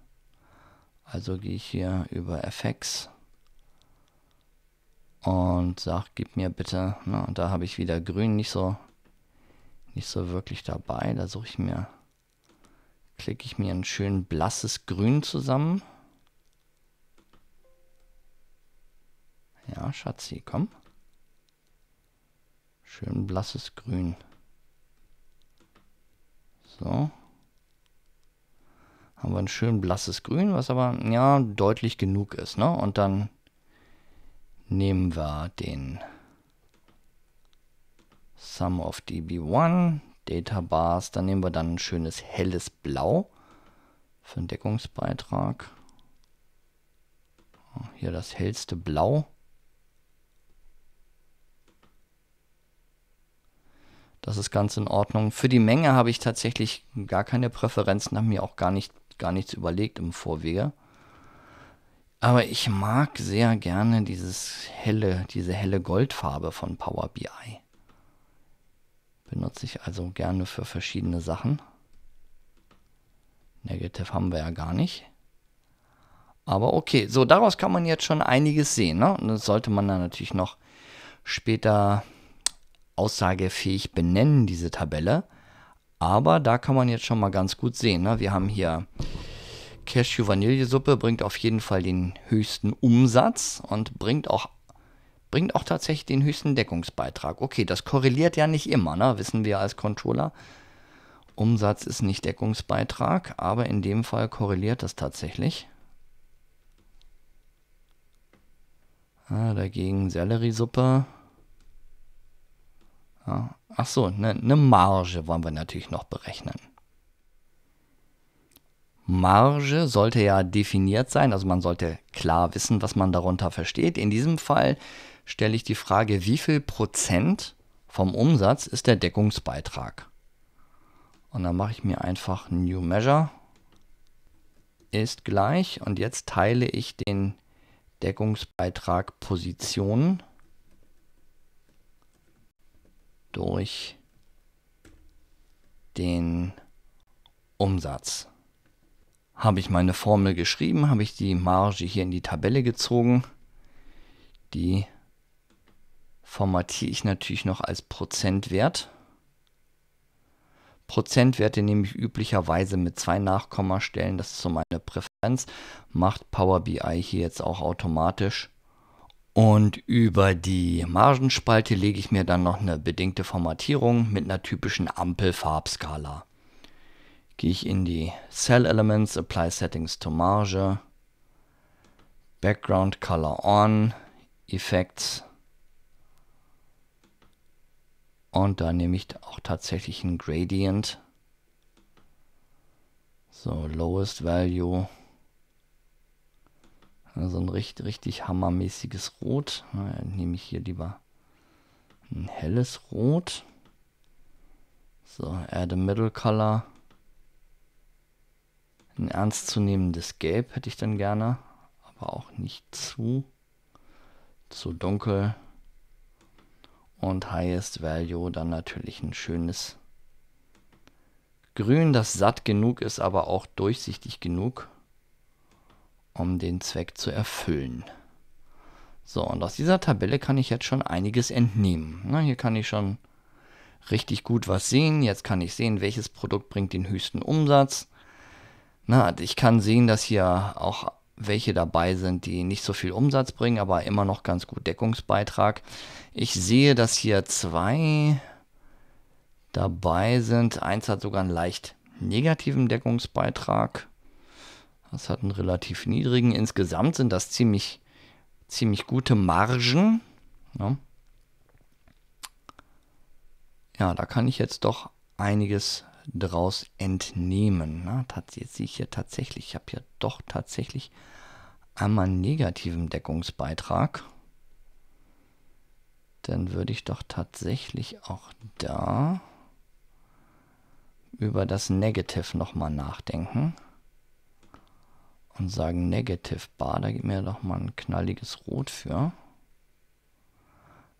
Speaker 1: Also gehe ich hier über Effects und sage, gib mir bitte, ne? und da habe ich wieder grün nicht so, nicht so wirklich dabei. Da suche ich mir, klicke ich mir ein schön blasses Grün zusammen. Ja, Schatzi, komm. Schön blasses Grün. So. Haben wir ein schön blasses Grün, was aber ja deutlich genug ist. Ne? Und dann nehmen wir den Sum of DB1, Data Bars. Dann nehmen wir dann ein schönes helles Blau für den Deckungsbeitrag. Oh, hier das hellste Blau. Das ist ganz in Ordnung. Für die Menge habe ich tatsächlich gar keine Präferenzen, habe mir auch gar, nicht, gar nichts überlegt im Vorwege. Aber ich mag sehr gerne dieses helle, diese helle Goldfarbe von Power BI. Benutze ich also gerne für verschiedene Sachen. Negative haben wir ja gar nicht. Aber okay, so daraus kann man jetzt schon einiges sehen. Ne? Und das sollte man dann natürlich noch später aussagefähig benennen, diese Tabelle. Aber da kann man jetzt schon mal ganz gut sehen. Ne? Wir haben hier Cashew-Vanillesuppe bringt auf jeden Fall den höchsten Umsatz und bringt auch, bringt auch tatsächlich den höchsten Deckungsbeitrag. Okay, das korreliert ja nicht immer, ne? wissen wir als Controller. Umsatz ist nicht Deckungsbeitrag, aber in dem Fall korreliert das tatsächlich. Ah, dagegen Selleriesuppe. suppe ja. Ach so, eine ne Marge wollen wir natürlich noch berechnen. Marge sollte ja definiert sein, also man sollte klar wissen, was man darunter versteht. In diesem Fall stelle ich die Frage, wie viel Prozent vom Umsatz ist der Deckungsbeitrag? Und dann mache ich mir einfach New Measure ist gleich und jetzt teile ich den Deckungsbeitrag Positionen durch den Umsatz. Habe ich meine Formel geschrieben, habe ich die Marge hier in die Tabelle gezogen. Die formatiere ich natürlich noch als Prozentwert. Prozentwerte nehme ich üblicherweise mit zwei Nachkommastellen, das ist so meine Präferenz, macht Power BI hier jetzt auch automatisch. Und über die Margenspalte lege ich mir dann noch eine bedingte Formatierung mit einer typischen Ampel-Farbskala. Gehe ich in die Cell Elements, Apply Settings to Marge, Background Color On, Effects. Und da nehme ich auch tatsächlich einen Gradient. So, Lowest Value. Also ein richtig, richtig hammermäßiges Rot. nehme ich hier lieber ein helles Rot. So, add a middle color. Ein ernstzunehmendes Gelb hätte ich dann gerne, aber auch nicht zu, zu dunkel. Und highest value dann natürlich ein schönes Grün, das satt genug ist, aber auch durchsichtig genug um den Zweck zu erfüllen. So, und aus dieser Tabelle kann ich jetzt schon einiges entnehmen. Na, hier kann ich schon richtig gut was sehen. Jetzt kann ich sehen, welches Produkt bringt den höchsten Umsatz. Na, ich kann sehen, dass hier auch welche dabei sind, die nicht so viel Umsatz bringen, aber immer noch ganz gut Deckungsbeitrag. Ich sehe, dass hier zwei dabei sind. Eins hat sogar einen leicht negativen Deckungsbeitrag. Das hat einen relativ niedrigen. Insgesamt sind das ziemlich, ziemlich gute Margen. Ja. ja, da kann ich jetzt doch einiges draus entnehmen. Na, ne? jetzt sehe ich hier tatsächlich, ich habe hier doch tatsächlich einmal einen negativen Deckungsbeitrag. Dann würde ich doch tatsächlich auch da über das Negative nochmal nachdenken und sagen Negative Bar. Da gibt mir doch mal ein knalliges Rot für.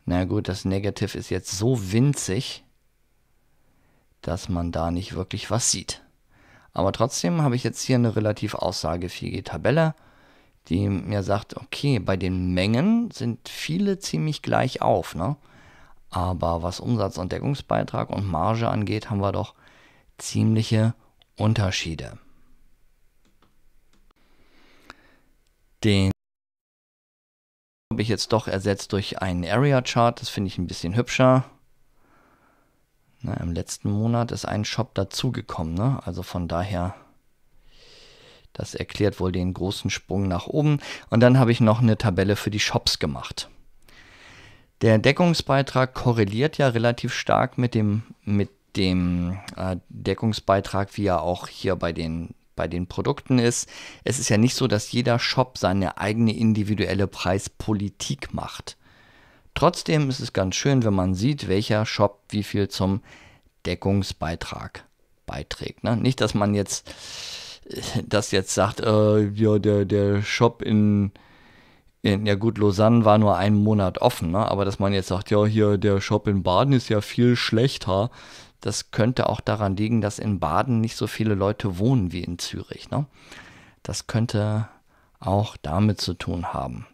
Speaker 1: Na gut, das Negative ist jetzt so winzig, dass man da nicht wirklich was sieht. Aber trotzdem habe ich jetzt hier eine relativ aussagefähige Tabelle, die mir sagt, okay, bei den Mengen sind viele ziemlich gleich auf, ne? Aber was Umsatz und Deckungsbeitrag und Marge angeht, haben wir doch ziemliche Unterschiede. Den habe ich jetzt doch ersetzt durch einen Area Chart. Das finde ich ein bisschen hübscher. Na, Im letzten Monat ist ein Shop dazugekommen. Ne? Also von daher, das erklärt wohl den großen Sprung nach oben. Und dann habe ich noch eine Tabelle für die Shops gemacht. Der Deckungsbeitrag korreliert ja relativ stark mit dem, mit dem äh, Deckungsbeitrag, wie er auch hier bei den bei den Produkten ist. Es ist ja nicht so, dass jeder Shop seine eigene individuelle Preispolitik macht. Trotzdem ist es ganz schön, wenn man sieht, welcher Shop wie viel zum Deckungsbeitrag beiträgt. Ne? Nicht, dass man jetzt äh, das jetzt sagt, äh, ja, der, der Shop in, in, ja gut, Lausanne war nur einen Monat offen, ne? aber dass man jetzt sagt, ja, hier der Shop in Baden ist ja viel schlechter, das könnte auch daran liegen, dass in Baden nicht so viele Leute wohnen wie in Zürich. Ne? Das könnte auch damit zu tun haben.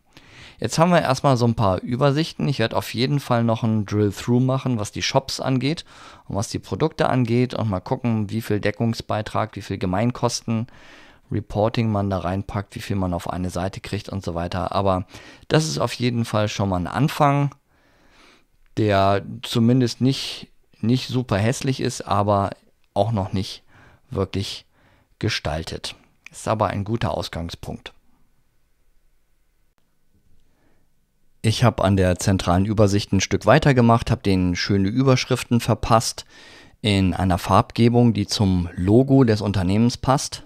Speaker 1: Jetzt haben wir erstmal so ein paar Übersichten. Ich werde auf jeden Fall noch einen Drill-Through machen, was die Shops angeht und was die Produkte angeht und mal gucken, wie viel Deckungsbeitrag, wie viel Gemeinkosten, Reporting man da reinpackt, wie viel man auf eine Seite kriegt und so weiter. Aber das ist auf jeden Fall schon mal ein Anfang, der zumindest nicht nicht super hässlich ist, aber auch noch nicht wirklich gestaltet. Ist aber ein guter Ausgangspunkt. Ich habe an der zentralen Übersicht ein Stück weitergemacht, habe den schöne Überschriften verpasst in einer Farbgebung, die zum Logo des Unternehmens passt.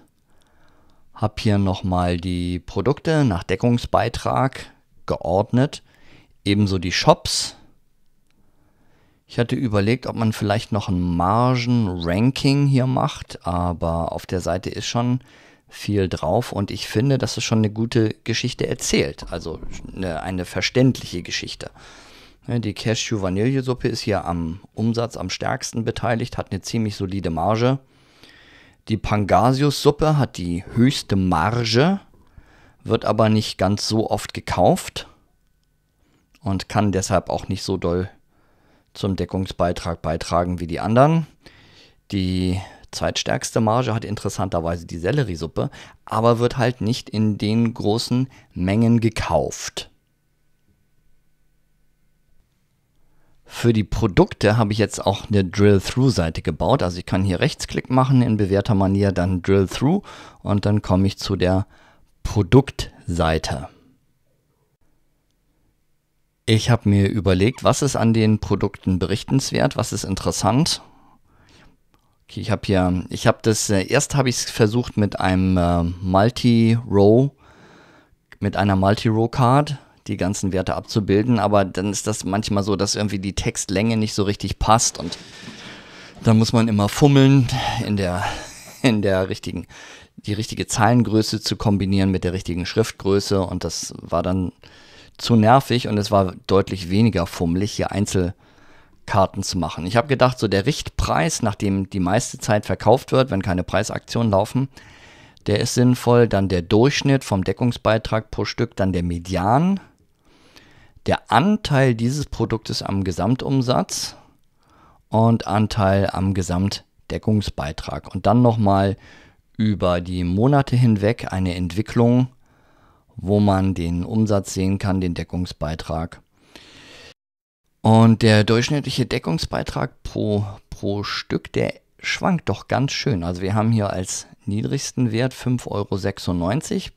Speaker 1: Habe hier nochmal die Produkte nach Deckungsbeitrag geordnet, ebenso die Shops, ich hatte überlegt, ob man vielleicht noch ein Margen-Ranking hier macht, aber auf der Seite ist schon viel drauf und ich finde, dass es schon eine gute Geschichte erzählt, also eine, eine verständliche Geschichte. Ne, die Cashew-Vanillesuppe ist hier am Umsatz am stärksten beteiligt, hat eine ziemlich solide Marge. Die Pangasius-Suppe hat die höchste Marge, wird aber nicht ganz so oft gekauft und kann deshalb auch nicht so doll zum Deckungsbeitrag beitragen wie die anderen. Die zweitstärkste Marge hat interessanterweise die Selleriesuppe, aber wird halt nicht in den großen Mengen gekauft. Für die Produkte habe ich jetzt auch eine Drill-Through-Seite gebaut. Also ich kann hier Rechtsklick machen in bewährter Manier, dann Drill-Through und dann komme ich zu der Produktseite. Ich habe mir überlegt, was ist an den Produkten berichtenswert, was ist interessant. Okay, ich habe hier, ich habe das, äh, erst habe ich es versucht mit einem äh, Multi-Row, mit einer Multi-Row-Card die ganzen Werte abzubilden, aber dann ist das manchmal so, dass irgendwie die Textlänge nicht so richtig passt und dann muss man immer fummeln in der, [LAUGHS] in der richtigen, die richtige Zeilengröße zu kombinieren mit der richtigen Schriftgröße und das war dann zu nervig und es war deutlich weniger fummelig, hier Einzelkarten zu machen. Ich habe gedacht, so der Richtpreis, nachdem die meiste Zeit verkauft wird, wenn keine Preisaktionen laufen, der ist sinnvoll. Dann der Durchschnitt vom Deckungsbeitrag pro Stück, dann der Median, der Anteil dieses Produktes am Gesamtumsatz und Anteil am Gesamtdeckungsbeitrag. Und dann nochmal über die Monate hinweg eine Entwicklung wo man den Umsatz sehen kann, den Deckungsbeitrag. Und der durchschnittliche Deckungsbeitrag pro, pro Stück, der schwankt doch ganz schön. Also wir haben hier als niedrigsten Wert 5,96 Euro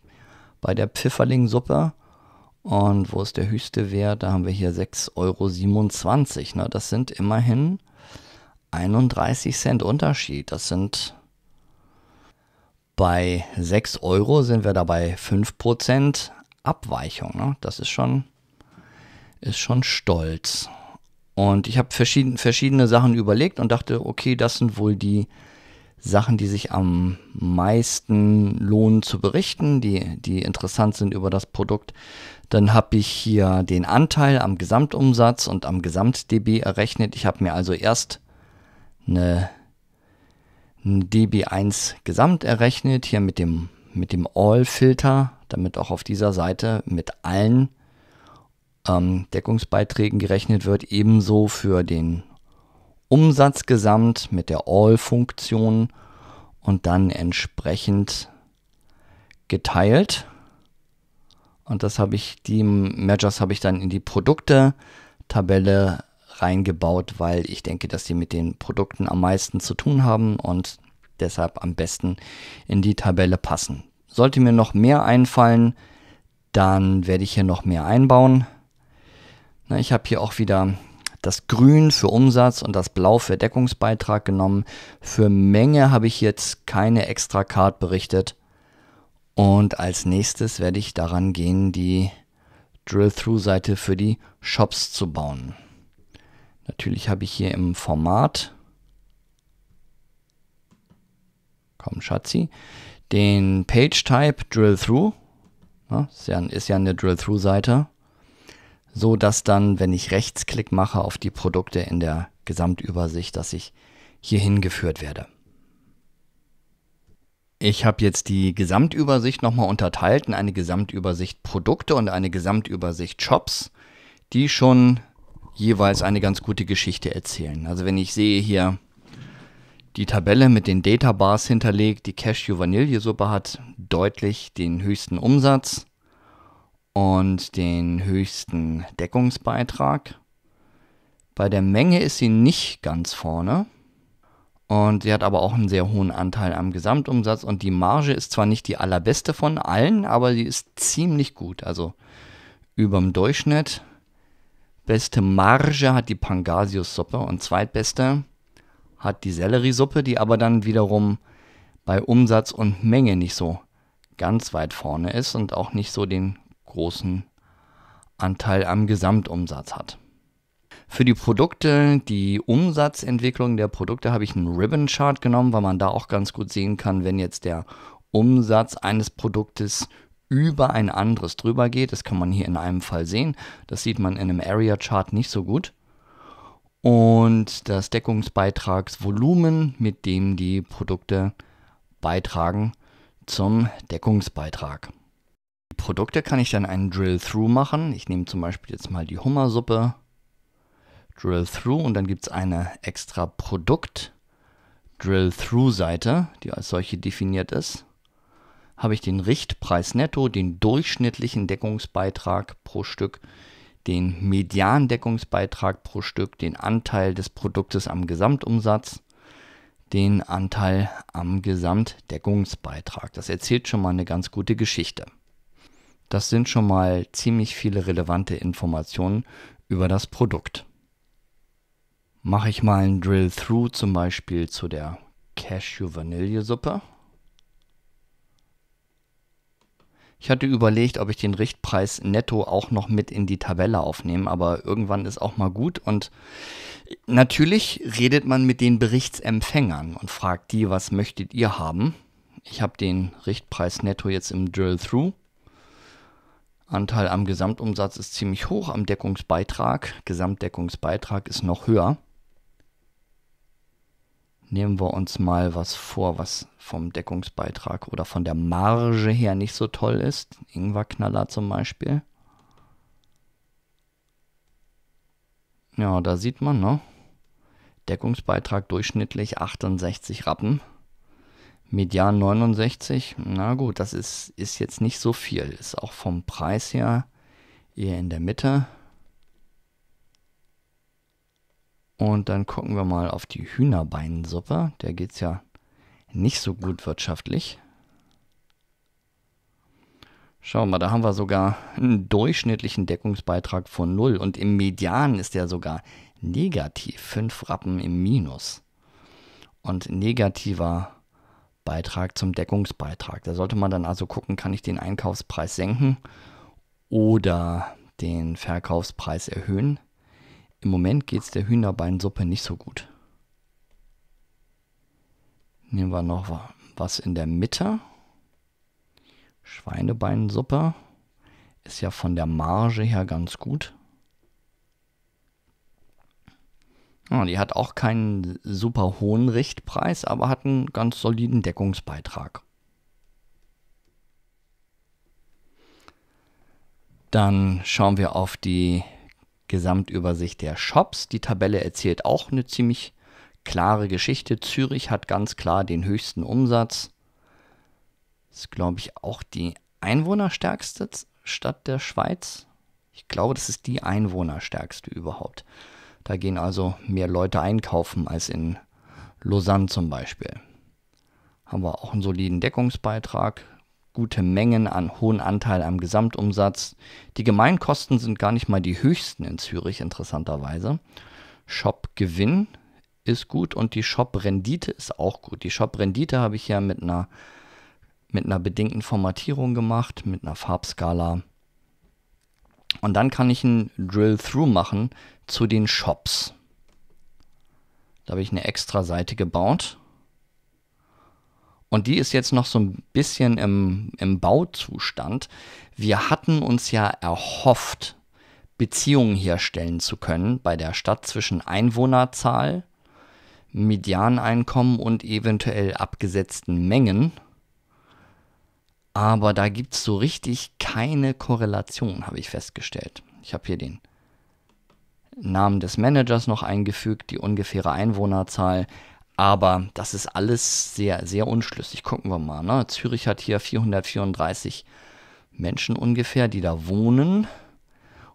Speaker 1: bei der Pfifferling-Suppe. Und wo ist der höchste Wert? Da haben wir hier 6,27 Euro. Ne? Das sind immerhin 31 Cent Unterschied. Das sind bei 6 Euro sind wir dabei 5% Abweichung. Ne? Das ist schon, ist schon stolz. Und ich habe verschieden, verschiedene Sachen überlegt und dachte, okay, das sind wohl die Sachen, die sich am meisten lohnen zu berichten, die, die interessant sind über das Produkt. Dann habe ich hier den Anteil am Gesamtumsatz und am GesamtdB errechnet. Ich habe mir also erst eine DB1 Gesamt errechnet, hier mit dem, mit dem All-Filter, damit auch auf dieser Seite mit allen ähm, Deckungsbeiträgen gerechnet wird, ebenso für den Umsatz gesamt mit der All-Funktion und dann entsprechend geteilt. Und das habe ich, die Measures habe ich dann in die Produkte-Tabelle reingebaut, weil ich denke, dass sie mit den Produkten am meisten zu tun haben und deshalb am besten in die Tabelle passen. Sollte mir noch mehr einfallen, dann werde ich hier noch mehr einbauen. Na, ich habe hier auch wieder das Grün für Umsatz und das Blau für Deckungsbeitrag genommen. Für Menge habe ich jetzt keine extra Card berichtet. Und als nächstes werde ich daran gehen, die Drill-Through-Seite für die Shops zu bauen. Natürlich habe ich hier im Format, komm Schatzi, den Page Type Drill Through. Das ne, ist, ja, ist ja eine Drill Through Seite. So dass dann, wenn ich Rechtsklick mache auf die Produkte in der Gesamtübersicht, dass ich hier hingeführt werde. Ich habe jetzt die Gesamtübersicht nochmal unterteilt in eine Gesamtübersicht Produkte und eine Gesamtübersicht Shops, die schon jeweils eine ganz gute Geschichte erzählen. Also wenn ich sehe hier die Tabelle mit den Data Bars hinterlegt, die Cashew Vanillesuppe hat deutlich den höchsten Umsatz und den höchsten Deckungsbeitrag. Bei der Menge ist sie nicht ganz vorne. Und sie hat aber auch einen sehr hohen Anteil am Gesamtumsatz. Und die Marge ist zwar nicht die allerbeste von allen, aber sie ist ziemlich gut. Also überm Durchschnitt. Beste Marge hat die Pangasius-Suppe und zweitbeste hat die Selleriesuppe, die aber dann wiederum bei Umsatz und Menge nicht so ganz weit vorne ist und auch nicht so den großen Anteil am Gesamtumsatz hat. Für die Produkte, die Umsatzentwicklung der Produkte habe ich einen Ribbon-Chart genommen, weil man da auch ganz gut sehen kann, wenn jetzt der Umsatz eines Produktes über ein anderes drüber geht. Das kann man hier in einem Fall sehen. Das sieht man in einem Area Chart nicht so gut. Und das Deckungsbeitragsvolumen, mit dem die Produkte beitragen zum Deckungsbeitrag. Die Produkte kann ich dann einen Drill-Through machen. Ich nehme zum Beispiel jetzt mal die Hummersuppe, Drill-Through und dann gibt es eine extra Produkt-Drill-Through-Seite, die als solche definiert ist habe ich den Richtpreis netto, den durchschnittlichen Deckungsbeitrag pro Stück, den Median-Deckungsbeitrag pro Stück, den Anteil des Produktes am Gesamtumsatz, den Anteil am Gesamtdeckungsbeitrag. Das erzählt schon mal eine ganz gute Geschichte. Das sind schon mal ziemlich viele relevante Informationen über das Produkt. Mache ich mal einen Drill-Through zum Beispiel zu der cashew vanille suppe Ich hatte überlegt, ob ich den Richtpreis netto auch noch mit in die Tabelle aufnehme, aber irgendwann ist auch mal gut. Und natürlich redet man mit den Berichtsempfängern und fragt die, was möchtet ihr haben? Ich habe den Richtpreis netto jetzt im Drill-Through. Anteil am Gesamtumsatz ist ziemlich hoch, am Deckungsbeitrag. Gesamtdeckungsbeitrag ist noch höher nehmen wir uns mal was vor, was vom Deckungsbeitrag oder von der Marge her nicht so toll ist. Ingwerknaller zum Beispiel. Ja, da sieht man, ne? Deckungsbeitrag durchschnittlich 68 Rappen. Median 69. Na gut, das ist, ist jetzt nicht so viel. Ist auch vom Preis her eher in der Mitte. Und dann gucken wir mal auf die Hühnerbeinsuppe. Der geht es ja nicht so gut wirtschaftlich. Schau mal, da haben wir sogar einen durchschnittlichen Deckungsbeitrag von 0 und im Median ist der sogar negativ, 5 Rappen im Minus. Und negativer Beitrag zum Deckungsbeitrag. Da sollte man dann also gucken, kann ich den Einkaufspreis senken oder den Verkaufspreis erhöhen. Im Moment geht es der Hühnerbeinsuppe nicht so gut. Nehmen wir noch was in der Mitte. Schweinebeinsuppe ist ja von der Marge her ganz gut. Ja, ah, die hat auch keinen super hohen Richtpreis, aber hat einen ganz soliden Deckungsbeitrag. Dann schauen wir auf die Gesamtübersicht der Shops. Die Tabelle erzählt auch eine ziemlich klare Geschichte. Zürich hat ganz klar den höchsten Umsatz. Ist, glaube ich, auch die einwohnerstärkste Stadt der Schweiz. Ich glaube, das ist die einwohnerstärkste überhaupt. Da gehen also mehr Leute einkaufen als in Lausanne zum Beispiel. Haben wir auch einen soliden Deckungsbeitrag gute Mengen an hohen Anteil am Gesamtumsatz. Die Gemeinkosten sind gar nicht mal die höchsten in Zürich, interessanterweise. Shop-Gewinn ist gut und die Shop-Rendite ist auch gut. Die Shop-Rendite habe ich ja mit einer, mit einer bedingten Formatierung gemacht, mit einer Farbskala. Und dann kann ich einen Drill-Through machen zu den Shops. Da habe ich eine extra Seite gebaut und die ist jetzt noch so ein bisschen im, im Bauzustand. Wir hatten uns ja erhofft, Beziehungen herstellen zu können bei der Stadt zwischen Einwohnerzahl, Medianeinkommen und eventuell abgesetzten Mengen. Aber da gibt es so richtig keine Korrelation, habe ich festgestellt. Ich habe hier den Namen des Managers noch eingefügt, die ungefähre Einwohnerzahl, aber das ist alles sehr, sehr unschlüssig. Gucken wir mal. Ne? Zürich hat hier 434 Menschen ungefähr, die da wohnen.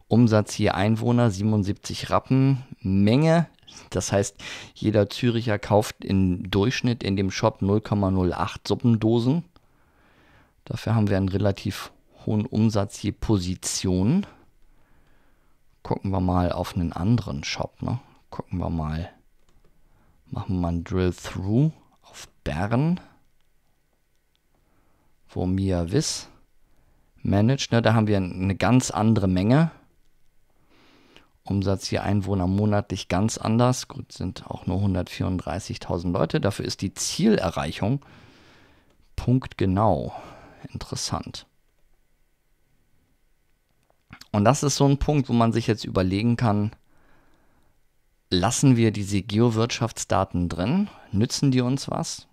Speaker 1: Umsatz je Einwohner 77 Rappen. Menge, das heißt, jeder Züricher kauft im Durchschnitt in dem Shop 0,08 Suppendosen. Dafür haben wir einen relativ hohen Umsatz je Position. Gucken wir mal auf einen anderen Shop. Ne? Gucken wir mal Machen wir mal einen Drill-Through auf Bern. Wo Mia Wiss managt. Ne? Da haben wir eine ganz andere Menge. Umsatz hier Einwohner monatlich ganz anders. Gut, sind auch nur 134.000 Leute. Dafür ist die Zielerreichung punktgenau. Interessant. Und das ist so ein Punkt, wo man sich jetzt überlegen kann, Lassen wir diese Geowirtschaftsdaten drin? Nützen die uns was?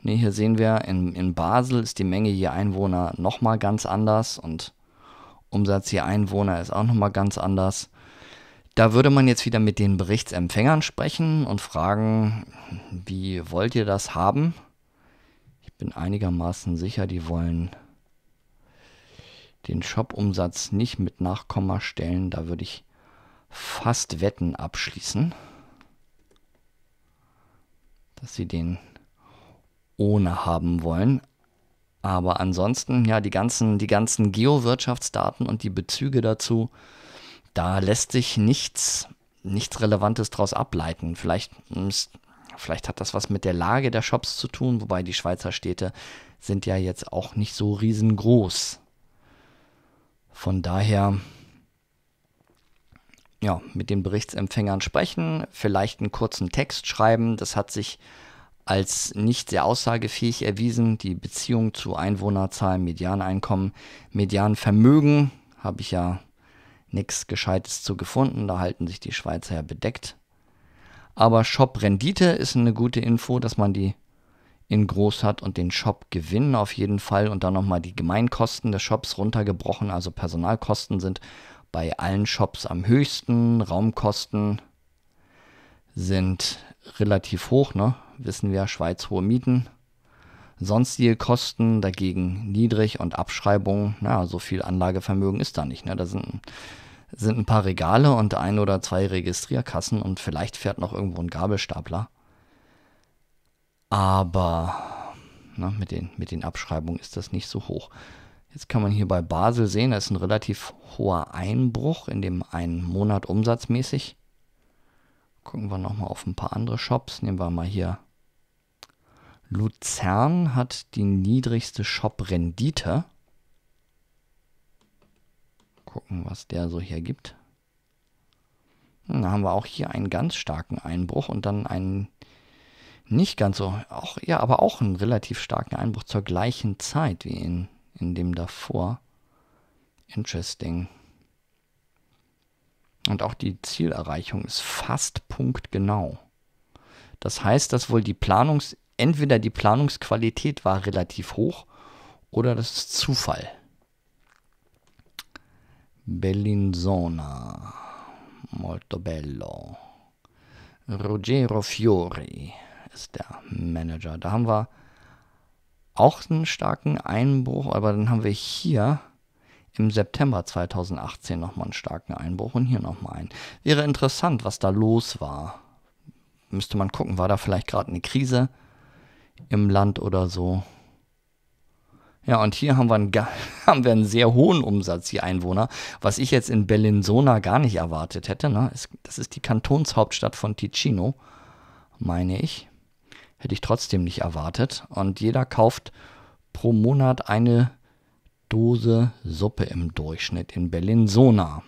Speaker 1: Nee, hier sehen wir, in, in Basel ist die Menge je Einwohner nochmal ganz anders und Umsatz je Einwohner ist auch nochmal ganz anders. Da würde man jetzt wieder mit den Berichtsempfängern sprechen und fragen, wie wollt ihr das haben? Ich bin einigermaßen sicher, die wollen den Shop-Umsatz nicht mit Nachkommastellen. Da würde ich fast Wetten abschließen, dass sie den ohne haben wollen. Aber ansonsten, ja, die ganzen, die ganzen Geowirtschaftsdaten und die Bezüge dazu, da lässt sich nichts, nichts Relevantes daraus ableiten. Vielleicht, vielleicht hat das was mit der Lage der Shops zu tun, wobei die Schweizer Städte sind ja jetzt auch nicht so riesengroß. Von daher, ja, mit den Berichtsempfängern sprechen, vielleicht einen kurzen Text schreiben. Das hat sich als nicht sehr aussagefähig erwiesen. Die Beziehung zu Einwohnerzahl, Medianeinkommen, Medianvermögen habe ich ja nichts Gescheites zu gefunden. Da halten sich die Schweizer ja bedeckt. Aber Shop-Rendite ist eine gute Info, dass man die in groß hat und den shop gewinnen auf jeden Fall und dann nochmal die Gemeinkosten des Shops runtergebrochen, also Personalkosten sind bei allen Shops am höchsten. Raumkosten sind relativ hoch, ne? Wissen wir, Schweiz hohe Mieten. Sonstige Kosten dagegen niedrig und Abschreibungen, naja, so viel Anlagevermögen ist da nicht. Ne? Da sind, sind ein paar Regale und ein oder zwei Registrierkassen und vielleicht fährt noch irgendwo ein Gabelstapler. Aber ne, mit, den, mit den Abschreibungen ist das nicht so hoch. Jetzt kann man hier bei Basel sehen, da ist ein relativ hoher Einbruch in dem einen Monat umsatzmäßig. Gucken wir nochmal auf ein paar andere Shops. Nehmen wir mal hier Luzern hat die niedrigste Shop-Rendite. Gucken, was der so hier gibt. Hm, dann haben wir auch hier einen ganz starken Einbruch und dann einen nicht ganz so, auch, ja, aber auch einen relativ starken Einbruch zur gleichen Zeit wie in in dem davor. Interesting. Und auch die Zielerreichung ist fast punktgenau. Das heißt, dass wohl die Planungs entweder die Planungsqualität war relativ hoch oder das ist Zufall. Bellinzona, molto bello. Ruggero Fiori ist der Manager. Da haben wir auch einen starken Einbruch, aber dann haben wir hier im September 2018 nochmal einen starken Einbruch und hier nochmal einen. Wäre interessant, was da los war. Müsste man gucken, war da vielleicht gerade eine Krise im Land oder so. Ja, und hier haben wir, einen, [LAUGHS] haben wir einen sehr hohen Umsatz, die Einwohner, was ich jetzt in Bellinzona gar nicht erwartet hätte. Ne? Das ist die Kantonshauptstadt von Ticino, meine ich hätte ich trotzdem nicht erwartet. Und jeder kauft pro Monat eine Dose Suppe im Durchschnitt in Berlin Sona.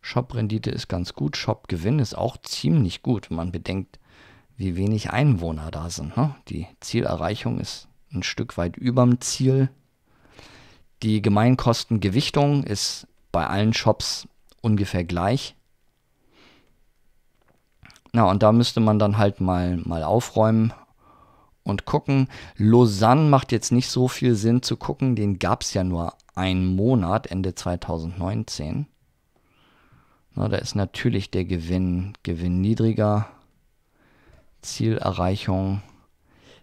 Speaker 1: Shop-Rendite ist ganz gut, Shop-Gewinn ist auch ziemlich gut, wenn man bedenkt, wie wenig Einwohner da sind. Ne? Die Zielerreichung ist ein Stück weit überm Ziel. Die Gemeinkostengewichtung ist bei allen Shops ungefähr gleich. Na, und da müsste man dann halt mal, mal aufräumen und gucken. Lausanne macht jetzt nicht so viel Sinn zu gucken, den gab es ja nur einen Monat, Ende 2019. Na, da ist natürlich der Gewinn, Gewinn niedriger. Zielerreichung.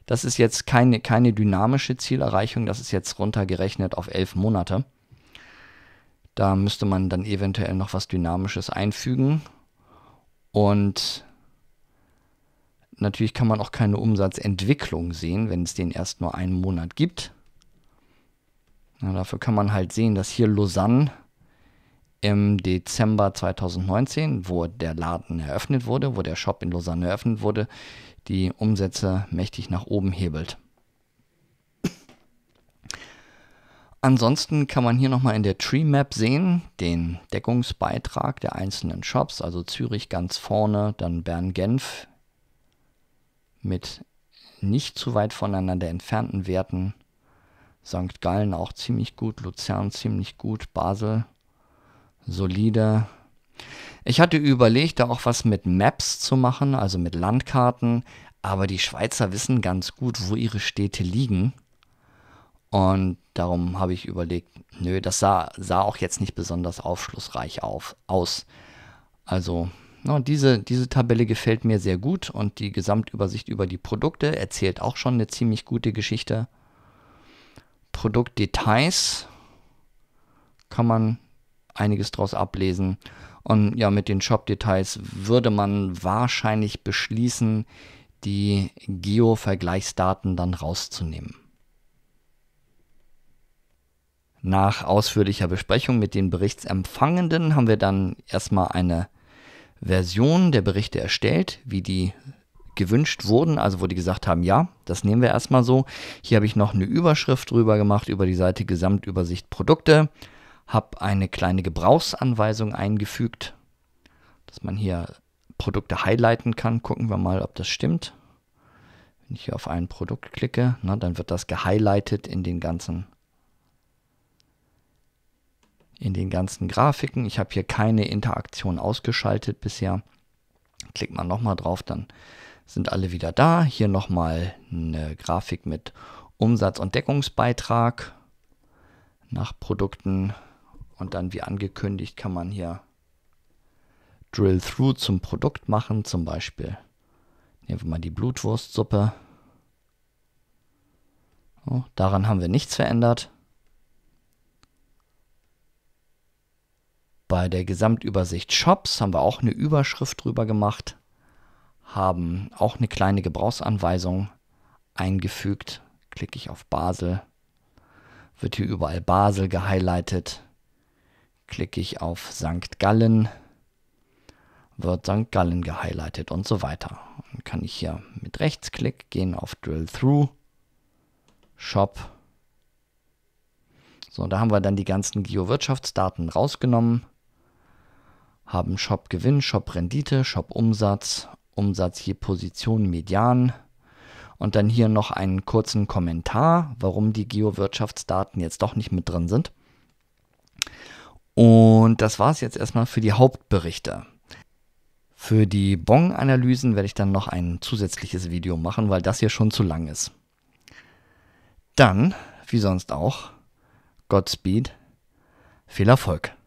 Speaker 1: Das ist jetzt keine, keine dynamische Zielerreichung, das ist jetzt runtergerechnet auf elf Monate. Da müsste man dann eventuell noch was Dynamisches einfügen. Und natürlich kann man auch keine Umsatzentwicklung sehen, wenn es den erst nur einen Monat gibt. Na, dafür kann man halt sehen, dass hier Lausanne im Dezember 2019, wo der Laden eröffnet wurde, wo der Shop in Lausanne eröffnet wurde, die Umsätze mächtig nach oben hebelt. Ansonsten kann man hier nochmal in der Tree Map sehen, den Deckungsbeitrag der einzelnen Shops, also Zürich ganz vorne, dann Bern-Genf mit nicht zu weit voneinander entfernten Werten. St. Gallen auch ziemlich gut, Luzern ziemlich gut, Basel solide. Ich hatte überlegt, da auch was mit Maps zu machen, also mit Landkarten, aber die Schweizer wissen ganz gut, wo ihre Städte liegen. Und darum habe ich überlegt, nö, das sah, sah auch jetzt nicht besonders aufschlussreich auf, aus. Also diese, diese Tabelle gefällt mir sehr gut und die Gesamtübersicht über die Produkte erzählt auch schon eine ziemlich gute Geschichte. Produktdetails kann man einiges daraus ablesen. Und ja, mit den Shop-Details würde man wahrscheinlich beschließen, die Geo-Vergleichsdaten dann rauszunehmen. Nach ausführlicher Besprechung mit den Berichtsempfangenden haben wir dann erstmal eine Versionen der Berichte erstellt, wie die gewünscht wurden, also wo die gesagt haben, ja, das nehmen wir erstmal so. Hier habe ich noch eine Überschrift drüber gemacht über die Seite Gesamtübersicht Produkte, habe eine kleine Gebrauchsanweisung eingefügt, dass man hier Produkte highlighten kann. Gucken wir mal, ob das stimmt. Wenn ich hier auf ein Produkt klicke, na, dann wird das gehighlightet in den ganzen in den ganzen Grafiken. Ich habe hier keine Interaktion ausgeschaltet bisher. Klickt man nochmal drauf, dann sind alle wieder da. Hier nochmal eine Grafik mit Umsatz- und Deckungsbeitrag nach Produkten. Und dann, wie angekündigt, kann man hier Drill-Through zum Produkt machen. Zum Beispiel nehmen wir mal die Blutwurstsuppe. So, daran haben wir nichts verändert. Bei der Gesamtübersicht Shops haben wir auch eine Überschrift drüber gemacht, haben auch eine kleine Gebrauchsanweisung eingefügt. Klicke ich auf Basel, wird hier überall Basel gehighlightet. Klicke ich auf St. Gallen, wird St. Gallen gehighlightet und so weiter. Dann kann ich hier mit Rechtsklick gehen auf Drill Through, Shop. So, da haben wir dann die ganzen Geowirtschaftsdaten rausgenommen haben Shop-Gewinn, Shop-Rendite, Shop-Umsatz, Umsatz je Position, Median. Und dann hier noch einen kurzen Kommentar, warum die Geowirtschaftsdaten jetzt doch nicht mit drin sind. Und das war es jetzt erstmal für die Hauptberichte. Für die Bon-Analysen werde ich dann noch ein zusätzliches Video machen, weil das hier schon zu lang ist. Dann, wie sonst auch, Godspeed, viel Erfolg.